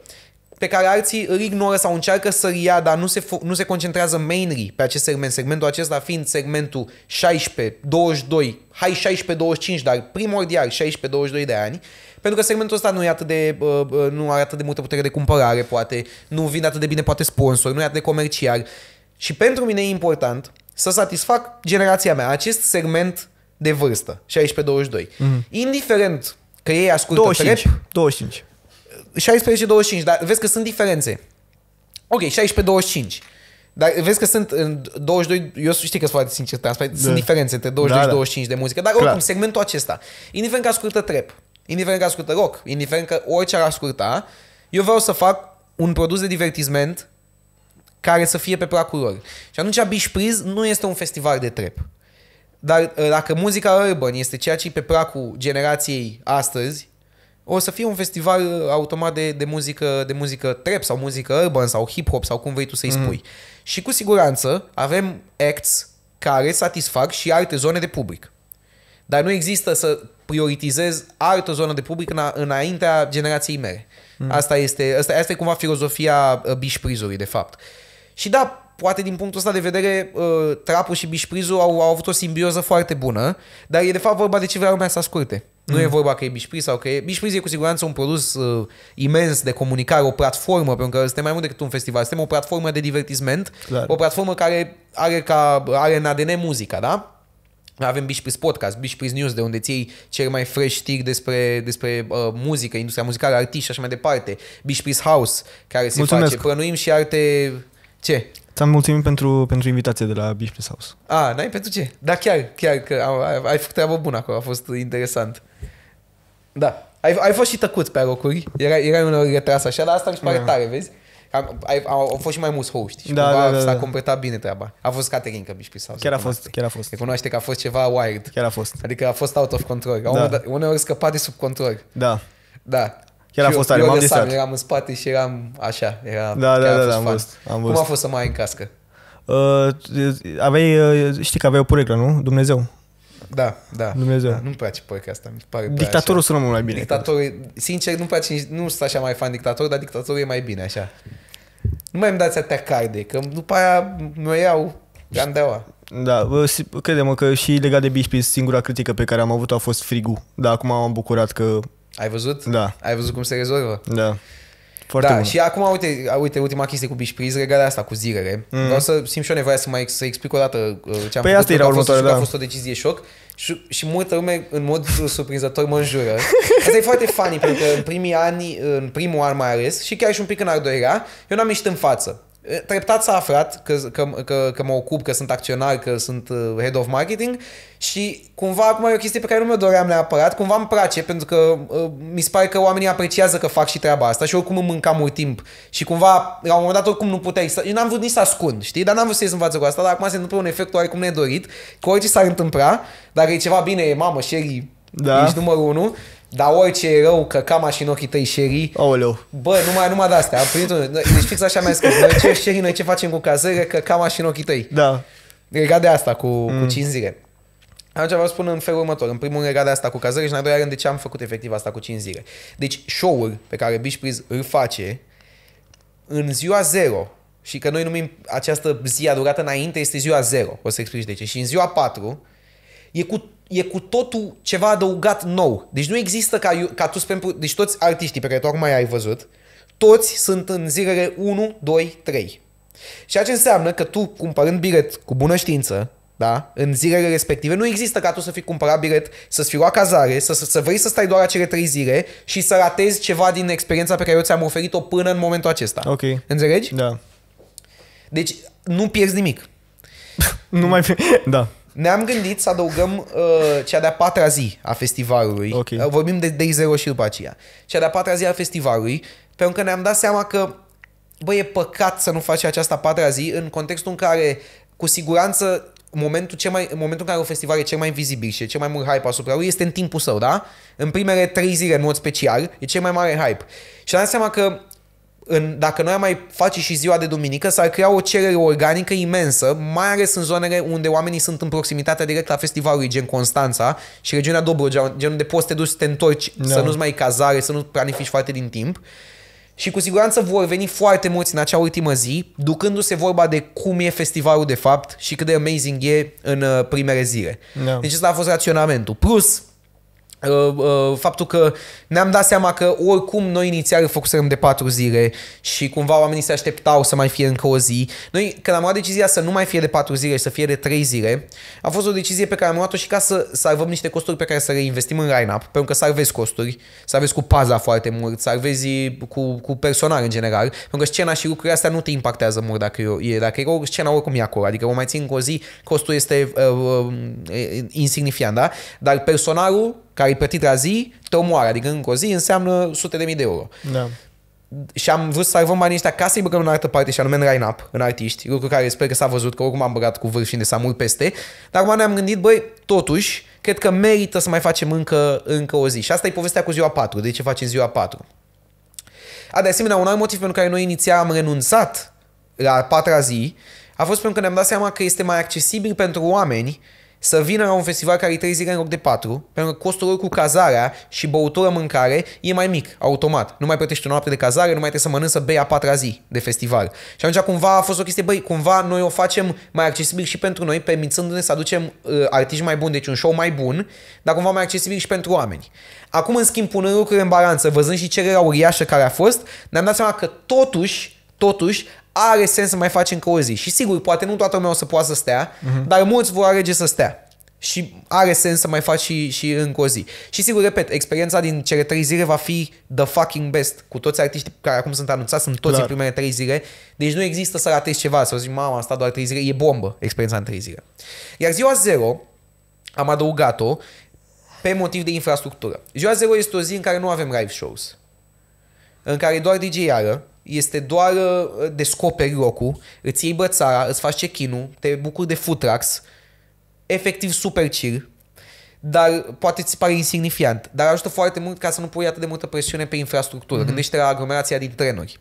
pe care alții îl ignoră sau încearcă să-l ia, dar nu se, nu se concentrează mainly pe acest segment, segmentul acesta fiind segmentul 16-22, hai 16-25, dar primordial 16-22 de ani, pentru că segmentul ăsta nu, e atât de, nu are atât de multă putere de cumpărare, poate, nu vin atât de bine, poate sponsor, nu e atât de comercial. Și pentru mine e important să satisfac generația mea, acest segment de vârstă, 16-22. Mm-hmm. Indiferent că ei ascultă 25, trap, 25. 16-25, dar vezi că sunt diferențe. Ok, 16-25. Dar vezi că sunt în 22, eu știu că sunt foarte sincer da. sunt diferențe între 22 da, da. 25 de muzică, dar Clar. segmentul acesta, indiferent că ascultă trap, indiferent că ascultă rock, indiferent că orice ar asculta, eu vreau să fac un produs de divertisment care să fie pe placul lor. Și atunci Bishpriz nu este un festival de trap. Dar uh, dacă muzica urban este ceea ce e pe placul generației astăzi, o să fie un festival uh, automat de, de, muzică, de muzică trap sau muzică urban sau hip-hop sau cum vrei tu să-i mm. spui. Și cu siguranță avem acts care satisfac și alte zone de public. Dar nu există să prioritizez altă zonă de public în a, înaintea generației mele. Mm. Asta, este, asta, asta e cumva filozofia uh, bișprizului, de fapt. Și da, poate din punctul ăsta de vedere, uh, trapul și bișprizul au, au avut o simbioză foarte bună, dar e de fapt vorba de ce vrea lumea să asculte. Mm. Nu e mm. vorba că e Bishpriz sau că e... Bishpriz e cu siguranță un produs uh, imens de comunicare, o platformă, pentru că suntem mai mult decât un festival, suntem o platformă de divertisment, Clar. o platformă care are, ca, are în ADN muzica, da? Avem Bishpriz Podcast, Bishpriz News, de unde ții cel mai fresh știri despre, despre uh, muzică, industria muzicală, artiști și așa mai departe. Bishpriz House, care se Mulțumesc. face Prănuim și arte... Ce? Ți-am mulțumit pentru, pentru invitație de la Bishpriz House. A, ah, n-ai pentru ce? Da, chiar, chiar, că ai, ai făcut treabă bună acolo, a fost interesant. Da. Ai, ai fost și tăcut pe locuri, Era era uneori retras așa, dar asta mi se pare da. tare, vezi? Am, ai, au, au fost și mai mulți hoști și da, da, da, s-a da. completat bine treaba. A fost Caterin Căbișpi sau Chiar a fost, chiar a fost. Recunoaște că a fost ceva wild. Chiar a fost. Adică a fost out of control. Da. Uneori scăpa de sub control. Da. Da. Chiar a fost tare, m-am distrat. Eram în spate și eram așa. Era, da, da, da, da, am fost. am Cum a fost să mai ai în cască? Uh, aveai, uh, știi că aveai o pureclă, nu? Dumnezeu. Da, da. Dumnezeu. Da, nu-mi place poica asta. Mi pare dictatorul sună mult mai bine. Dictatorul, sincer, nu-mi place nici, nu sunt așa mai fan dictator, dar dictatorul e mai bine așa. Nu mai îmi dați atâtea carde, că după aia mă iau gandeaua. Da, credem că și legat de Bishpi, singura critică pe care am avut-o a fost frigul. Dar acum am bucurat că... Ai văzut? Da. Ai văzut cum se rezolvă? Da. Foarte da, bun. și acum, uite, uite, ultima chestie cu bișpriz, legarea asta cu zilele. Mm. Vreau să simt și eu nevoia să mai să explic o dată uh, ce am păi făcut. asta era următoarea, da. A fost o decizie șoc. Și, și multă lume, în mod surprinzător, mă înjură. Asta e foarte funny, pentru că în primii ani, în primul an mai ales, și chiar și un pic în al doilea, eu n-am ieșit în față. Treptat s-a aflat că, că, că, că mă ocup, că sunt acționar, că sunt uh, head of marketing și cumva acum e o chestie pe care nu mi-o doream neapărat, cumva îmi place pentru că uh, mi se pare că oamenii apreciază că fac și treaba asta și oricum îmi mânca mult timp și cumva la un moment dat oricum nu puteai să... Eu n-am vrut nici să ascund, știi? Dar n-am vrut să ies în față cu asta, dar acum se întâmplă un efect oarecum nedorit, că orice s-ar întâmpla, dacă e ceva bine, mamă, Sherry, da. ești numărul 1 dar orice e rău, cam și în ochii tăi șerii. Aoleu. Bă, numai, numai de astea. Am primit un... Deci fix așa mi-a scris. Noi ce șerii, noi ce facem cu că cam și în ochii tăi. Da. Legat de asta cu, mm. cu cinzire. Atunci vreau să spun în felul următor. În primul rând de asta cu cazări și în al doilea rând de ce am făcut efectiv asta cu zile. Deci show-ul pe care priz îl face în ziua zero și că noi numim această zi adurată înainte este ziua zero. O să explici de ce. Și în ziua 4 e cu e cu totul ceva adăugat nou. Deci nu există ca, ca tu, spre, deci toți artiștii pe care tocmai ai văzut, toți sunt în zilele 1, 2, 3. Și ce înseamnă că tu, cumpărând bilet cu bună știință, da? În zilele respective. Nu există ca tu să fii cumpărat bilet, să-ți fi luat cazare, să, să, să vrei să stai doar acele trei zile și să ratezi ceva din experiența pe care eu ți-am oferit-o până în momentul acesta. Ok. Înțelegi? Da. Deci nu pierzi nimic. *laughs* nu mai... *laughs* Da. Ne-am gândit să adăugăm uh, cea de-a patra zi a festivalului. Okay. Uh, vorbim de Day Zero și după aceea. Cea de-a patra zi a festivalului, pentru că ne-am dat seama că, băi, e păcat să nu faci această a patra zi în contextul în care, cu siguranță, momentul, ce mai, momentul în care o festival e cel mai vizibil și e cel mai mult hype asupra lui este în timpul său, da? În primele trei zile, în mod special, e cel mai mare hype. Și ne am dat seama că în, dacă noi am mai face și ziua de duminică, s-ar crea o cerere organică imensă, mai ales în zonele unde oamenii sunt în proximitatea directă a festivalului, gen Constanța și regiunea Dobrogea, gen unde poți să te duci să te întorci, no. Da. să nu-ți mai cazare, să nu planifici foarte din timp. Și cu siguranță vor veni foarte mulți în acea ultimă zi, ducându-se vorba de cum e festivalul de fapt și cât de amazing e în uh, primele zile. No. Da. Deci ăsta a fost raționamentul. Plus, Uh, uh, faptul că ne-am dat seama că oricum noi inițial focusăm de patru zile și cumva oamenii se așteptau să mai fie încă o zi. Noi când am luat decizia să nu mai fie de patru zile și să fie de trei zile, a fost o decizie pe care am luat-o și ca să salvăm niște costuri pe care să le investim în line-up, pentru că salvezi costuri, salvezi cu paza foarte mult, salvezi cu, cu personal în general, pentru că scena și lucrurile astea nu te impactează mult dacă e, dacă e o scena oricum e acolo, adică o mai țin cu o zi, costul este uh, uh, insignifiant, da? Dar personalul care e plătit la zi, te omoară. Adică încă o zi înseamnă sute de mii de euro. Da. Și am vrut să salvăm banii ăștia ca să-i băgăm în altă parte și anume în line-up, în artiști, lucru care sper că s-a văzut, că oricum am băgat cu vârf și de samul peste. Dar acum ne-am gândit, băi, totuși, cred că merită să mai facem încă, încă o zi. Și asta e povestea cu ziua 4, de ce facem ziua 4. A, de asemenea, un alt motiv pentru care noi inițial am renunțat la a patra zi a fost pentru că ne-am dat seama că este mai accesibil pentru oameni să vină la un festival care e 3 zile în loc de 4, pentru că costul lor cu cazarea și băutură, mâncare e mai mic, automat. Nu mai plătești o noapte de cazare, nu mai trebuie să mănânci să bei a patra zi de festival. Și atunci cumva a fost o chestie, băi, cumva noi o facem mai accesibil și pentru noi, permițându-ne să aducem uh, artiști mai buni, deci un show mai bun, dar cumva mai accesibil și pentru oameni. Acum, în schimb, punând lucrurile în balanță, văzând și cererea uriașă care a fost, ne-am dat seama că totuși totuși are sens să mai faci încă o zi. Și sigur, poate nu toată lumea o să poată să stea, uh-huh. dar mulți vor alege să stea. Și are sens să mai faci și, și încă o zi. Și sigur, repet, experiența din cele trei zile va fi the fucking best. Cu toți artiștii care acum sunt anunțați, sunt toți Clar. în primele trei zile. Deci nu există să ratezi ceva, să zici, mama, am stat doar trei zile, e bombă experiența în trei zile. Iar ziua zero, am adăugat-o pe motiv de infrastructură. Ziua zero este o zi în care nu avem live shows. În care doar dj iară este doar uh, descoperi locul, îți iei bățara, îți faci check te bucuri de trucks, efectiv super chill, dar poate ți pare insignifiant, dar ajută foarte mult ca să nu pui atât de multă presiune pe infrastructură. Mm-hmm. Gândește la aglomerația din trenuri.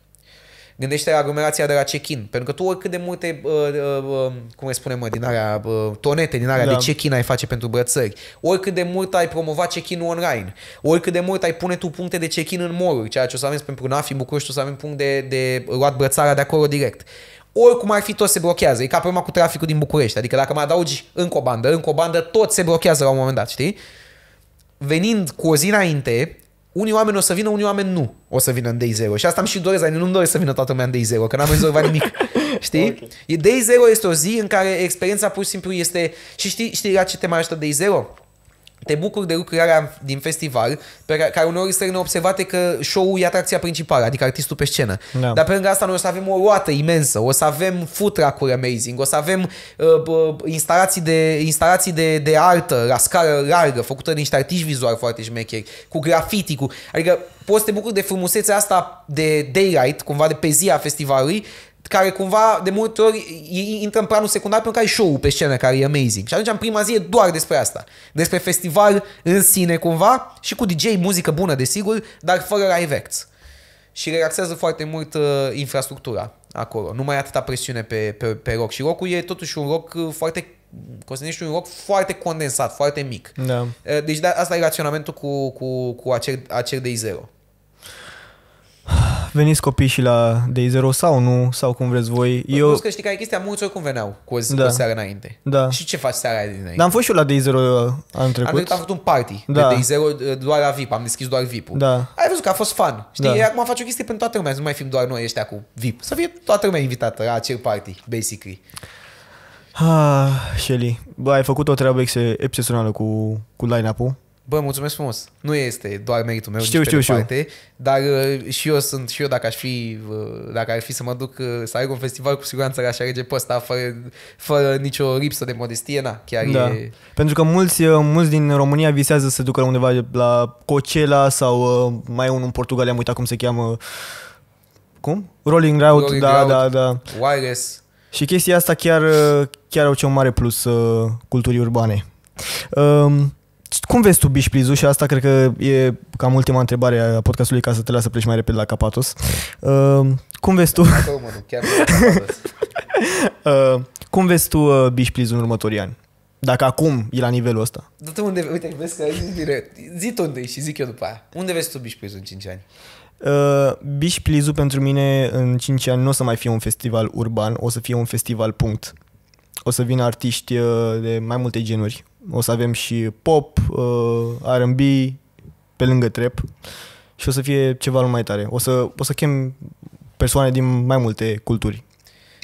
Gândește la aglomerația de la check-in. Pentru că tu oricât de multe, uh, uh, uh cum spune spunem, din alea, uh, tonete din alea da. de check-in ai face pentru brățări, oricât de mult ai promova check-in online, oricât de mult ai pune tu puncte de check-in în mall ceea ce o să avem pentru Nafi, București, o să avem punct de, de luat brățarea de acolo direct. Oricum ar fi, tot se blochează. E ca problema cu traficul din București. Adică dacă mai adaugi încă o bandă, încă o bandă, tot se blochează la un moment dat, știi? Venind cu o zi înainte, unii oameni o să vină, unii oameni nu o să vină în Day Zero. Și asta am și doresc, nu-mi doresc să vină toată lumea în Day Zero, că n-am rezolvat nimic. *laughs* știi? Okay. Day Zero este o zi în care experiența pur și simplu este... Și știi, știi la ce te mai ajută Day Zero? te bucuri de lucrarea din festival, pe care, care uneori este neobservate că show-ul e atracția principală, adică artistul pe scenă. Da. Dar pe lângă asta noi o să avem o roată imensă, o să avem food truck-uri amazing, o să avem uh, instalații, de, instalații de, de artă la scară largă, făcută de niște artiști vizuali foarte șmecheri, cu graffiti, cu... Adică poți să te bucuri de frumusețea asta de daylight, cumva de pe zi a festivalului, care cumva de multe ori intră în planul secundar pentru că ai show-ul pe scenă care e amazing. Și atunci în prima zi e doar despre asta. Despre festival în sine cumva și cu DJ, muzică bună desigur, dar fără live acts. Și relaxează foarte mult uh, infrastructura acolo. Nu mai e atâta presiune pe, pe, pe rock. Și rockul e totuși un rock uh, foarte Constantinești un rock foarte condensat, foarte mic. Da. Uh, deci da asta e raționamentul cu, cu, cu acel, acel de 0 Veniți copii și la Day Zero sau nu, sau cum vreți voi. Bă, eu... că știi care chestia, mulți oricum veneau cu o, zi, da. o seară înainte. Da. Și ce faci seara dinainte? Dar am fost și eu la Day Zero uh, anul trecut. Am, trecut, am făcut un party da. de Day Zero uh, doar la VIP, am deschis doar VIP-ul. Da. Ai văzut că a fost fun. Știi, da. acum faci o chestie pentru toată lumea, nu mai fim doar noi ăștia cu VIP. Să fie toată lumea invitată la acel party, basically. Ah, Shelly, bă, ai făcut o treabă excepțională cu, cu line-up-ul. Bă, mulțumesc frumos. Nu este doar meritul meu, știu, știu, știu. Parte, dar uh, și eu sunt, și eu dacă aș fi, uh, dacă ar fi să mă duc uh, să aleg un festival, cu siguranță aș alege pe ăsta, fără, fără nicio lipsă de modestie, na, chiar da. e... Pentru că mulți, mulți din România visează să se ducă undeva la Coachella sau mai unul în Portugalia, am uitat cum se cheamă, cum? Rolling Route, Rolling da, Route, da, da. Wireless. Și chestia asta chiar, chiar au ce un mare plus uh, culturii urbane. Um, cum vezi tu Bishplizu și asta cred că e cam ultima întrebare a podcastului ca să te las să pleci mai repede la Capatos. Uh, cum vezi tu? *laughs* uh, cum vezi tu uh, Bishplizu în următorii ani? Dacă acum e la nivelul ăsta. Dar tu unde, uite, vezi că ai zis Zi tu unde și zic eu după aia. Unde vezi tu Bishplizu în 5 ani? Uh, Bishplizu pentru mine în 5 ani nu o să mai fie un festival urban, o să fie un festival punct. O să vină artiști uh, de mai multe genuri, o să avem și pop, uh, R&B, pe lângă trap și o să fie ceva mai tare. O să, o să chem persoane din mai multe culturi.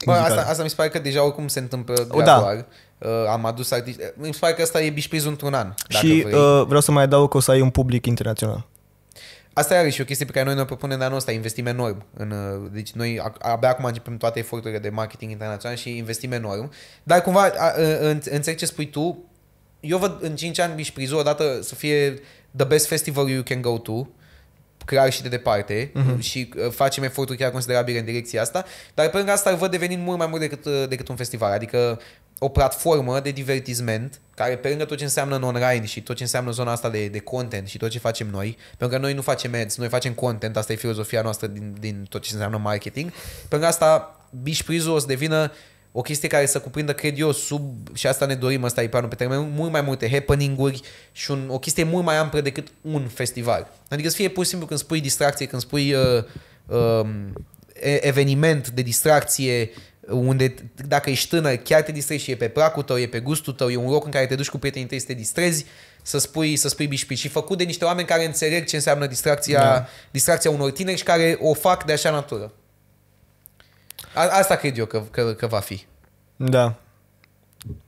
Bă, asta, asta mi se pare că deja oricum se întâmplă o, Da. Uh, am adus artiști. Uh, mi se pare că asta e bișprizul într-un an. și Uh, vreau să mai adaug că o să ai un public internațional. Asta e și o chestie pe care noi ne propunem de anul ăsta, investim enorm. În, uh, deci noi abia acum începem toate eforturile de marketing internațional și investim enorm. Dar cumva înțeleg ce spui tu, eu văd în 5 ani Beach Prizo odată să fie the best festival you can go to clar și de departe uh-huh. și uh, facem eforturi chiar considerabile în direcția asta, dar pe lângă asta văd devenind mult mai mult decât, uh, decât un festival, adică o platformă de divertisment care pe lângă tot ce înseamnă în online și tot ce înseamnă zona asta de, de content și tot ce facem noi, pentru că noi nu facem ads, noi facem content, asta e filozofia noastră din, din tot ce înseamnă marketing, pe lângă asta Bișprizul o să devină uh, o chestie care să cuprindă, cred eu, sub, și asta ne dorim, asta e planul pe termen, mult mai multe happening-uri și un, o chestie mult mai amplă decât un festival. Adică să fie pur și simplu când spui distracție, când spui uh, uh, eveniment de distracție, unde dacă ești tânăr chiar te distrezi și e pe placul tău, e pe gustul tău, e un loc în care te duci cu prietenii tăi să te distrezi, să spui, să spui bișpici. Și făcut de niște oameni care înțeleg ce înseamnă distracția, da. distracția unor tineri și care o fac de așa natură. A, asta cred eu că, că, că va fi. Da.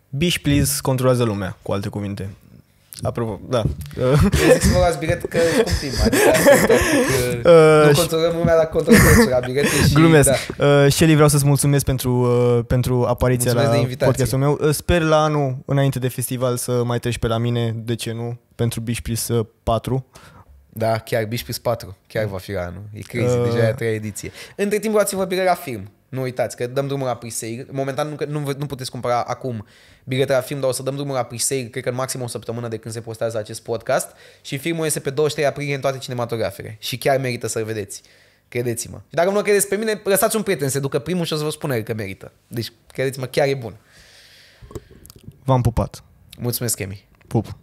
Bish, please, controlează lumea, cu alte cuvinte. Apropo, da. Eu zic să vă luați bilet că cumplim, adică că *laughs* uh, nu controlăm lumea, dar controlăm prețul bilete și... Glumesc. Da. Uh, Shelly, vreau să-ți mulțumesc pentru, uh, pentru apariția mulțumesc la podcastul meu. Uh, sper la anul, înainte de festival, să mai treci pe la mine, de ce nu, pentru Bish, uh, Bishpris 4. Da, chiar Bish, please, 4, chiar va fi la anul. E crazy, uh, deja e a treia ediție. Între timp, luați-vă bilete la film. Nu uitați că dăm drumul la pre-sale. Momentan nu, nu, nu puteți cumpăra acum bilete la film, dar o să dăm drumul la pre-sale, cred că în maxim o săptămână de când se postează acest podcast. Și filmul este pe 23 aprilie în toate cinematografele. Și chiar merită să-l vedeți. Credeți-mă. Și dacă nu o credeți pe mine, lăsați un prieten se ducă primul și o să vă spună că merită. Deci, credeți-mă, chiar e bun. V-am pupat. Mulțumesc, Emi. Pup.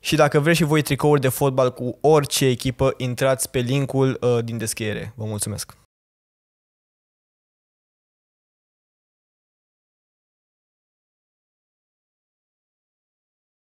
Și dacă vreți și voi tricouri de fotbal cu orice echipă, intrați pe linkul uh, din descriere. Vă mulțumesc.